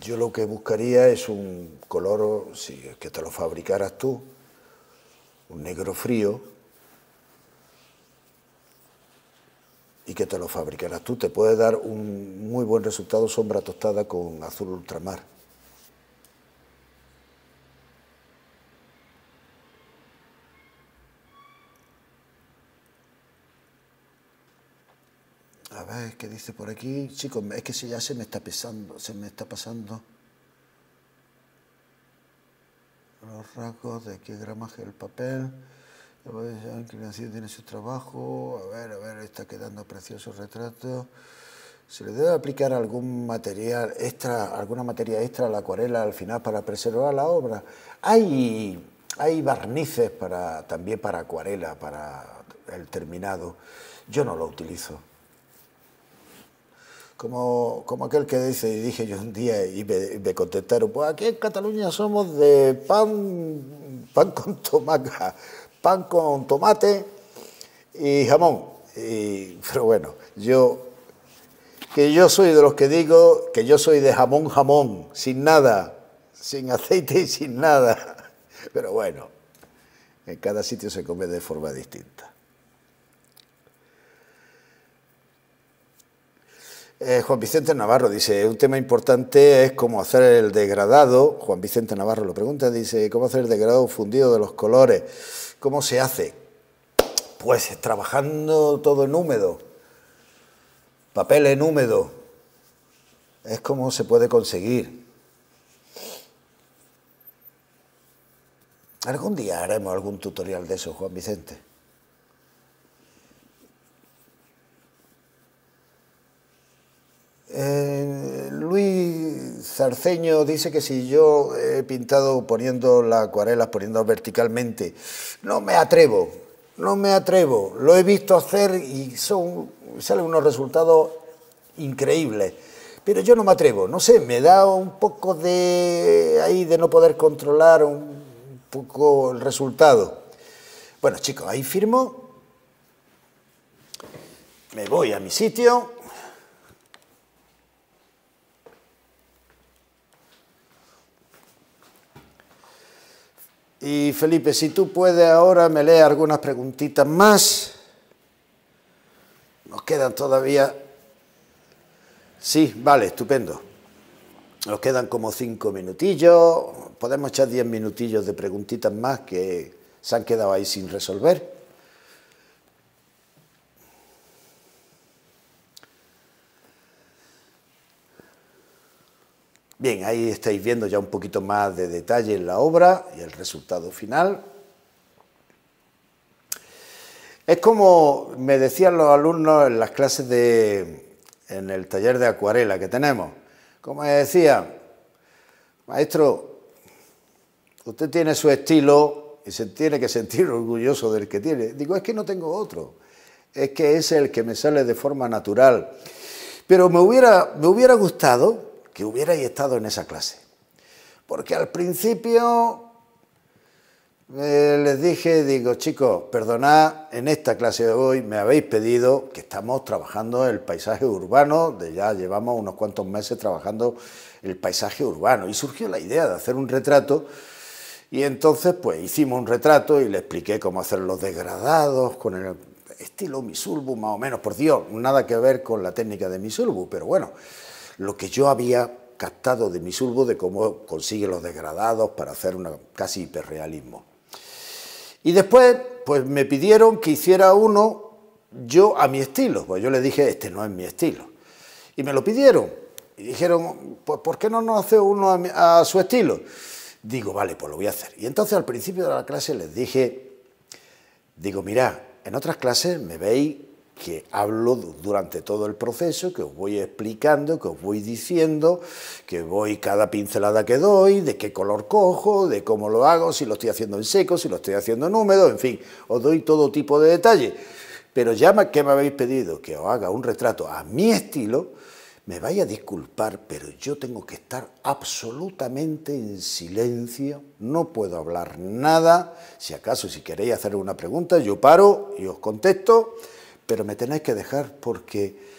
Yo lo que buscaría es un color, si es que te lo fabricaras tú, un negro frío, y que te lo fabricarás tú. Te puede dar un muy buen resultado sombra tostada con azul ultramar. A ver, ¿qué dice por aquí? Chicos, es que ya se me está pesando, se me está pasando los rasgos, de qué gramaje el papel. Ah, tiene su trabajo. A ver, a ver, está quedando precioso el retrato. ¿Se le debe aplicar algún material extra, alguna materia extra a la acuarela al final para preservar la obra? Hay, hay barnices para, también para acuarela, para el terminado. Yo no lo utilizo. Como, aquel que dice, y dije yo un día y me, contestaron, pues aquí en Cataluña somos de pan, pan con tomaca, pan con tomate y jamón. pero bueno, yo que yo soy de los que digo que yo soy de jamón, jamón, sin nada, sin aceite y sin nada. Pero bueno, en cada sitio se come de forma distinta. Eh, Juan Vicente Navarro dice, un tema importante es cómo hacer el degradado, Juan Vicente Navarro lo pregunta, dice, ¿cómo hacer el degradado fundido de los colores? ¿Cómo se hace? Pues trabajando todo en húmedo, papel en húmedo, es como se puede conseguir. Algún día haremos algún tutorial de eso, Juan Vicente. Eh, Luis Zarceño dice que si yo he pintado poniendo las acuarelas, poniendo verticalmente, no me atrevo, no me atrevo. Lo he visto hacer y son, salen unos resultados increíbles. Pero yo no me atrevo, no sé, me da un poco de ahí de no poder controlar un poco el resultado. Bueno, chicos, ahí firmo. Me voy a mi sitio Y Felipe, si tú puedes ahora me lees algunas preguntitas más. Nos quedan todavía... Sí, vale, estupendo. Nos quedan como cinco minutillos. Podemos echar diez minutillos de preguntitas más que se han quedado ahí sin resolver. Bien, ahí estáis viendo ya un poquito más de detalle en la obra y el resultado final. Es como me decían los alumnos en las clases de, en el taller de acuarela que tenemos. Como me decía, maestro, usted tiene su estilo y se tiene que sentir orgulloso del que tiene. Digo, es que no tengo otro, es que es el que me sale de forma natural. Pero me hubiera, me hubiera gustado que hubierais estado en esa clase. Porque al principio eh, les dije, digo, chicos, perdonad, en esta clase de hoy me habéis pedido que estamos trabajando el paisaje urbano, de ya llevamos unos cuantos meses trabajando el paisaje urbano, y surgió la idea de hacer un retrato, y entonces pues hicimos un retrato y le expliqué cómo hacer los degradados con el estilo Misulbu más o menos, por Dios, nada que ver con la técnica de Misulbu, pero bueno, lo que yo había captado de surbo, de cómo consigue los degradados para hacer un casi hiperrealismo. Y después, pues me pidieron que hiciera uno yo a mi estilo, pues yo le dije, este no es mi estilo. Y me lo pidieron. Y dijeron, pues ¿por qué no nos hace uno a, su estilo? Digo, vale, pues lo voy a hacer. Y entonces al principio de la clase les dije, digo, mira en otras clases me veis que hablo durante todo el proceso, que os voy explicando, que os voy diciendo, que voy cada pincelada que doy, de qué color cojo, de cómo lo hago, si lo estoy haciendo en seco, si lo estoy haciendo en húmedo, en fin, os doy todo tipo de detalles, Pero ya que me habéis pedido que os haga un retrato a mi estilo, me vaya a disculpar, pero yo tengo que estar absolutamente en silencio, no puedo hablar nada, si acaso si queréis hacer una pregunta, yo paro y os contesto pero me tenéis que dejar porque...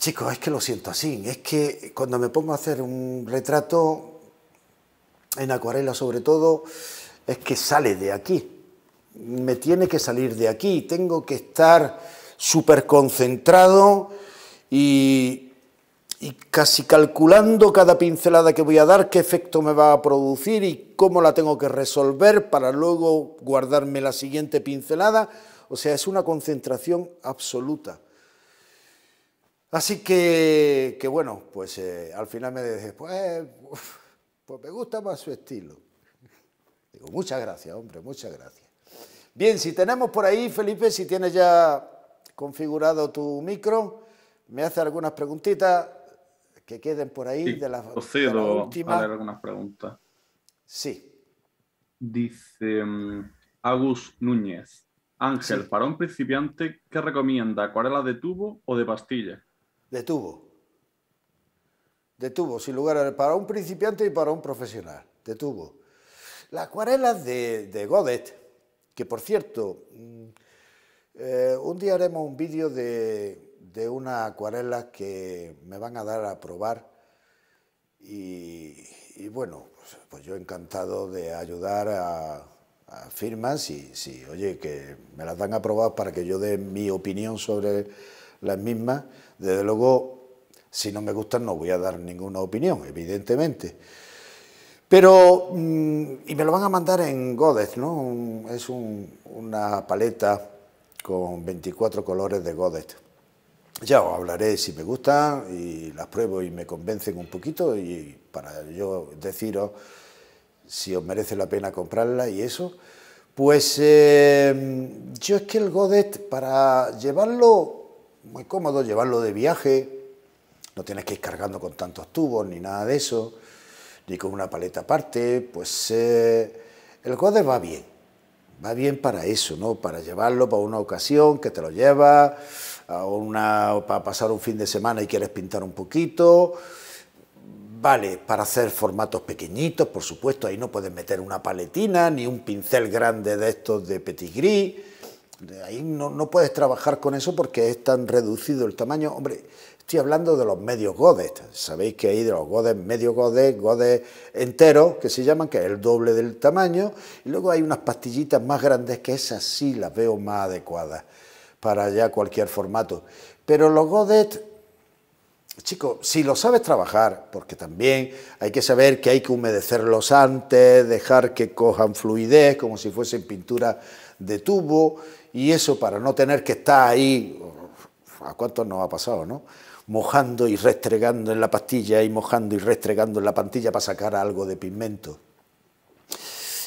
Chicos, es que lo siento así. Es que cuando me pongo a hacer un retrato, en acuarela sobre todo, es que sale de aquí. Me tiene que salir de aquí. Tengo que estar súper concentrado y, y, casi calculando cada pincelada que voy a dar, qué efecto me va a producir y cómo la tengo que resolver para luego guardarme la siguiente pincelada. O sea, es una concentración absoluta. Así que, bueno, pues eh, al final me dije, pues, pues, me gusta más su estilo. Digo, muchas gracias, hombre, muchas gracias. Bien, si tenemos por ahí, Felipe, si tienes ya configurado tu micro, me hace algunas preguntitas que queden por ahí de las la algunas preguntas. Sí. Dice mm, Agus Núñez. Ángel, para un principiante, ¿qué recomienda? ¿Acuarela de tubo o de pastilla? De tubo. De tubo, sin lugar a Para un principiante y para un profesional. De tubo. La acuarela de, Godet, que por cierto, mm, eh, un día haremos un vídeo de, de una acuarela que me van a dar a probar. Y, bueno, pues, pues yo encantado de ayudar a, firmas y si, oye, que me las dan aprobadas para que yo dé mi opinión sobre las mismas. Desde luego, si no me gustan, no voy a dar ninguna opinión, evidentemente. Pero, mm, y me lo van a mandar en Godet, ¿no? Es una paleta con 24 colores de Godet. Ya os hablaré si me gustan y las pruebo y me convencen un poquito y para yo deciros si os merece la pena comprarla y eso. Pues eh, yo es que el Godet, para llevarlo muy cómodo, llevarlo de viaje, no tienes que ir cargando con tantos tubos ni nada de eso, ni con una paleta aparte, pues eh, el Godet va bien, va bien para eso, ¿no? Para llevarlo para una ocasión que te lo lleva a una, para pasar un fin de semana y quieres pintar un poquito, vale para hacer formatos pequeñitos, por supuesto, ahí no puedes meter una paletina ni un pincel grande de estos de petit gris. Ahí no, no puedes trabajar con eso porque es tan reducido el tamaño. Hombre, Estoy hablando de los medios godet. Sabéis que hay de los godet, medio godet, godet enteros, que se llaman, que es el doble del tamaño. Y luego hay unas pastillitas más grandes que esas sí las veo más adecuadas para ya cualquier formato. Pero los godet Chicos, si lo sabes trabajar, porque también hay que saber que hay que humedecerlos antes, dejar que cojan fluidez como si fuesen pintura de tubo, y eso para no tener que estar ahí, ¿a cuántos nos ha pasado, no? Mojando y restregando en la pastilla y mojando y restregando en la pastilla para sacar algo de pigmento.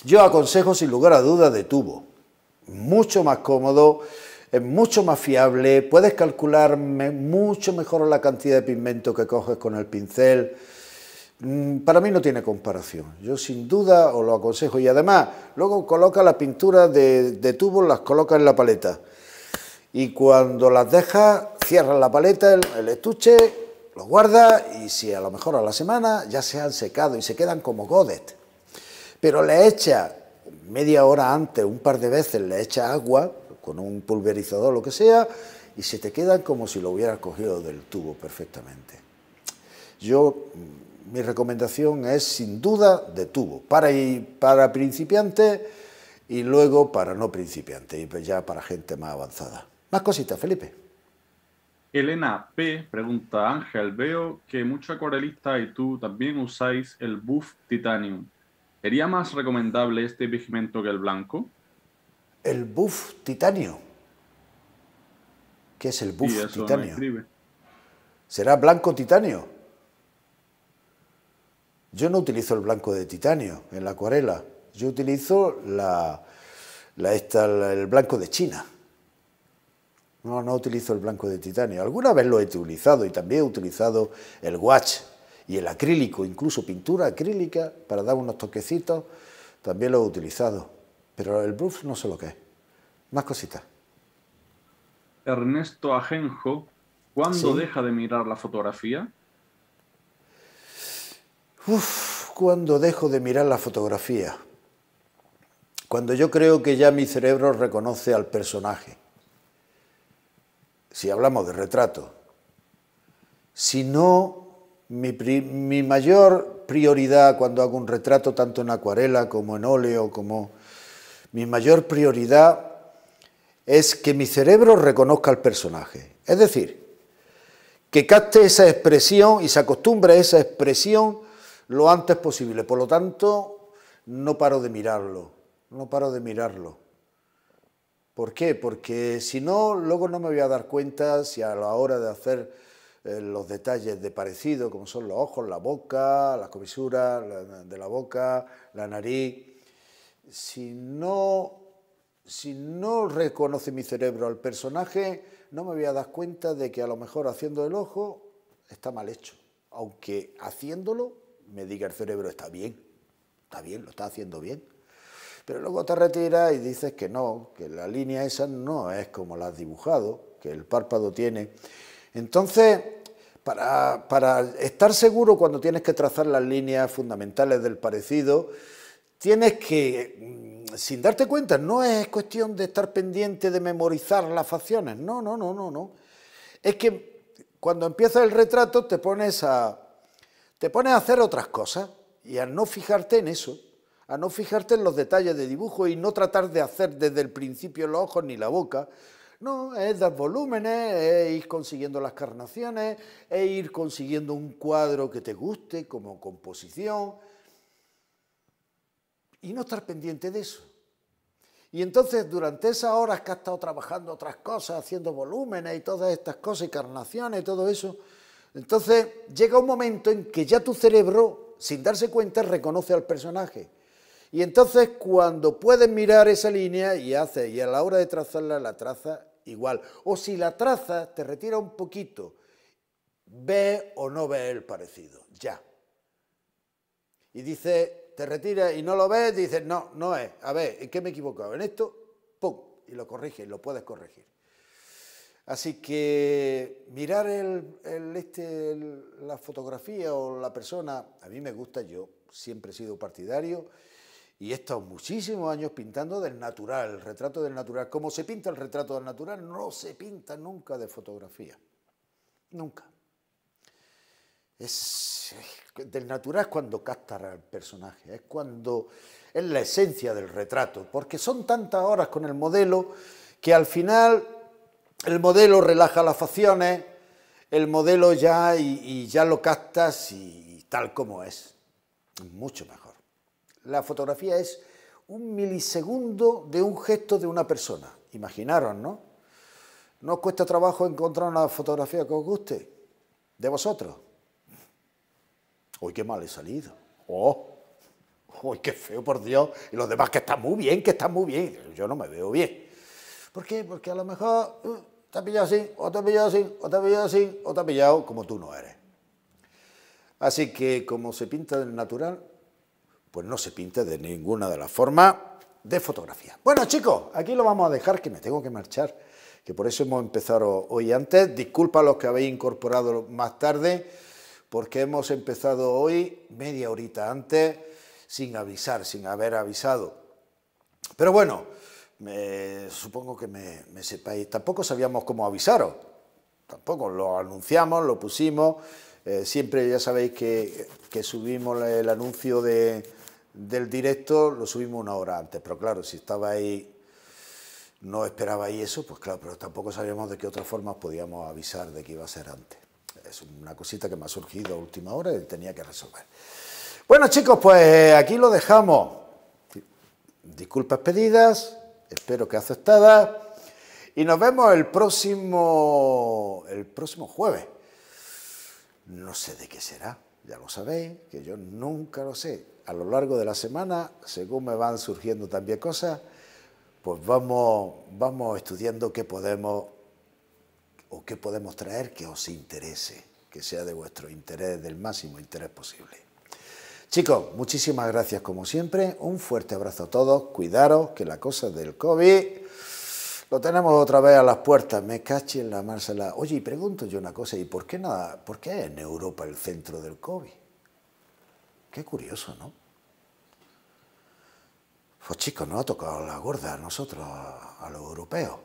Yo aconsejo sin lugar a dudas de tubo, mucho más cómodo es mucho más fiable, puedes calcular mucho mejor la cantidad de pigmento que coges con el pincel. Mm, para mí no tiene comparación. Yo sin duda os lo aconsejo. Y además, luego coloca la pintura de, de las coloca en la paleta. Y cuando las deja, cierra la paleta, el, estuche, los guarda y si a lo mejor a la semana ya se han secado y se quedan como godet. Pero le echa media hora antes, un par de veces, le echa agua con un pulverizador, lo que sea, y se te queda como si lo hubieras cogido del tubo perfectamente. Yo, mm, mi recomendación es sin duda de tubo, para, para principiantes y luego para no principiantes, y ya para gente más avanzada. Más cositas, Felipe. Elena P. pregunta, Ángel, veo que muchos acuarelistas y tú también usáis el buff titanium. ¿Sería más recomendable este pigmento que el blanco? el buff titanio. ¿Qué es el buff titanio? ¿Será blanco titanio? Yo no utilizo el blanco de titanio en la acuarela. Yo utilizo la, esta, el blanco de China. No, no utilizo el blanco de titanio. Alguna vez lo he utilizado y también he utilizado el watch y el acrílico, incluso pintura acrílica para dar unos toquecitos, también lo he utilizado. Pero el bruf no sé lo que es. Más cositas. Ernesto Ajenjo, ¿cuándo deja de mirar la fotografía? Uf, ¿cuándo dejo de mirar la fotografía? Cuando yo creo que ya mi cerebro reconoce al personaje. Si hablamos de retrato. Si no, mi, mi mayor prioridad cuando hago un retrato, tanto en acuarela como en óleo, como mi mayor prioridad es que mi cerebro reconozca al personaje. Es decir, que capte esa expresión y se acostumbre a esa expresión lo antes posible. Por lo tanto, no paro de mirarlo, no paro de mirarlo. ¿Por qué? Porque si no, luego no me voy a dar cuenta si a la hora de hacer eh, los detalles de parecido, como son los ojos, la boca, las comisuras de la boca, la nariz, si no, reconoce mi cerebro al personaje, no me voy a dar cuenta de que a lo mejor haciendo el ojo está mal hecho. Aunque haciéndolo me diga el cerebro está bien, está bien, lo está haciendo bien. Pero luego te retiras y dices que no, que la línea esa no es como la has dibujado, que el párpado tiene. Entonces, para estar seguro cuando tienes que trazar las líneas fundamentales del parecido, tienes que, mm, sin darte cuenta, no es cuestión de estar pendiente de memorizar las facciones, no, no, no, no, no. Es que cuando empieza el retrato te pones a, te pones a hacer otras cosas y a no fijarte en eso, a no fijarte en los detalles de dibujo y no tratar de hacer desde el principio los ojos ni la boca. No, es dar volúmenes, es ir consiguiendo las carnaciones, es ir consiguiendo un cuadro que te guste como composición, y no estar pendiente de eso. Y entonces durante esas horas que ha estado trabajando otras cosas, haciendo volúmenes y todas estas cosas, encarnaciones y todo eso, entonces llega un momento en que ya tu cerebro, sin darse cuenta, reconoce al personaje. Y entonces cuando puedes mirar esa línea y hace y a la hora de trazarla la traza igual. O si la traza te retira un poquito, ve o no ve el parecido, ya. Y dice, te retiras y no lo ves, dices, no, no es. A ver, ¿en qué me he equivocado? En esto, ¡pum! Y lo corriges, lo puedes corregir. Así que mirar el, este, la fotografía o la persona, a mí me gusta, yo siempre he sido partidario y he estado muchísimos años pintando del natural, el retrato del natural. cómo se pinta el retrato del natural, no se pinta nunca de fotografía. Nunca. Es, del natural cuando captas al personaje, es cuando es la esencia del retrato, porque son tantas horas con el modelo que al final el modelo relaja las facciones, el modelo ya y, ya lo captas y, tal como es, mucho mejor. La fotografía es un milisegundo de un gesto de una persona. Imaginaros, ¿no? ¿No os cuesta trabajo encontrar una fotografía que os guste? ¿De vosotros? hoy qué mal he salido, oh, hoy qué feo, por Dios, y los demás que están muy bien, que están muy bien, yo no me veo bien. ¿Por qué? Porque a lo mejor uh, te has pillado así, o te ha pillado así, o te ha pillado así, o te ha pillado como tú no eres. Así que como se pinta del natural, pues no se pinta de ninguna de las formas de fotografía. Bueno chicos, aquí lo vamos a dejar, que me tengo que marchar, que por eso hemos empezado hoy antes. Disculpa a los que habéis incorporado más tarde porque hemos empezado hoy media horita antes sin avisar, sin haber avisado. Pero bueno, supongo que me, sepáis, tampoco sabíamos cómo avisaros, tampoco lo anunciamos, lo pusimos, eh, siempre ya sabéis que, subimos el anuncio de, del directo, lo subimos una hora antes, pero claro, si estaba ahí, no esperabais eso, pues claro, pero tampoco sabíamos de qué otra forma podíamos avisar de que iba a ser antes es una cosita que me ha surgido a última hora y tenía que resolver. Bueno chicos, pues eh, aquí lo dejamos. Disculpas pedidas, espero que aceptadas. Y nos vemos el próximo, el próximo jueves. No sé de qué será, ya lo sabéis, que yo nunca lo sé. A lo largo de la semana, según me van surgiendo también cosas, pues vamos, vamos estudiando qué podemos o qué podemos traer que os interese, que sea de vuestro interés, del máximo interés posible. Chicos, muchísimas gracias como siempre, un fuerte abrazo a todos, cuidaros que la cosa del COVID lo tenemos otra vez a las puertas, me caché en la Marcela. Oye, y pregunto yo una cosa, ¿y por qué, nada, por qué en Europa el centro del COVID? Qué curioso, ¿no? Pues chicos, nos ha tocado la gorda a nosotros, a los europeos.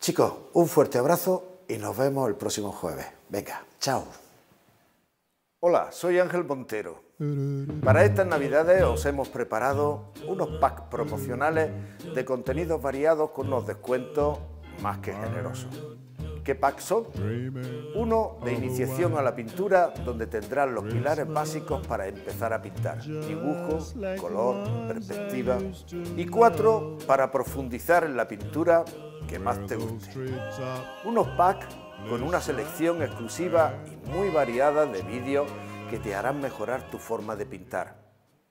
Chicos, un fuerte abrazo y nos vemos el próximo jueves. Venga, chao. Hola, soy Ángel Montero. Para estas navidades os hemos preparado unos packs promocionales de contenidos variados con unos descuentos más que generosos. ¿Qué packs son? Uno de iniciación a la pintura, donde tendrán los pilares básicos para empezar a pintar, dibujo, color, perspectiva. Y cuatro para profundizar en la pintura que más te guste. Unos packs con una selección exclusiva y muy variada de vídeos que te harán mejorar tu forma de pintar.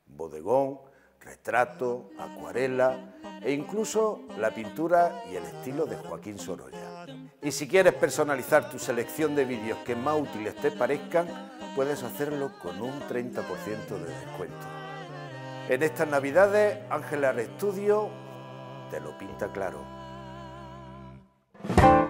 Bodegón, retrato, acuarela e incluso la pintura y el estilo de Joaquín Sorolla. Y si quieres personalizar tu selección de vídeos que más útiles te parezcan, puedes hacerlo con un 30% de descuento. En estas navidades, Ángel Ar te lo pinta claro. Thank you.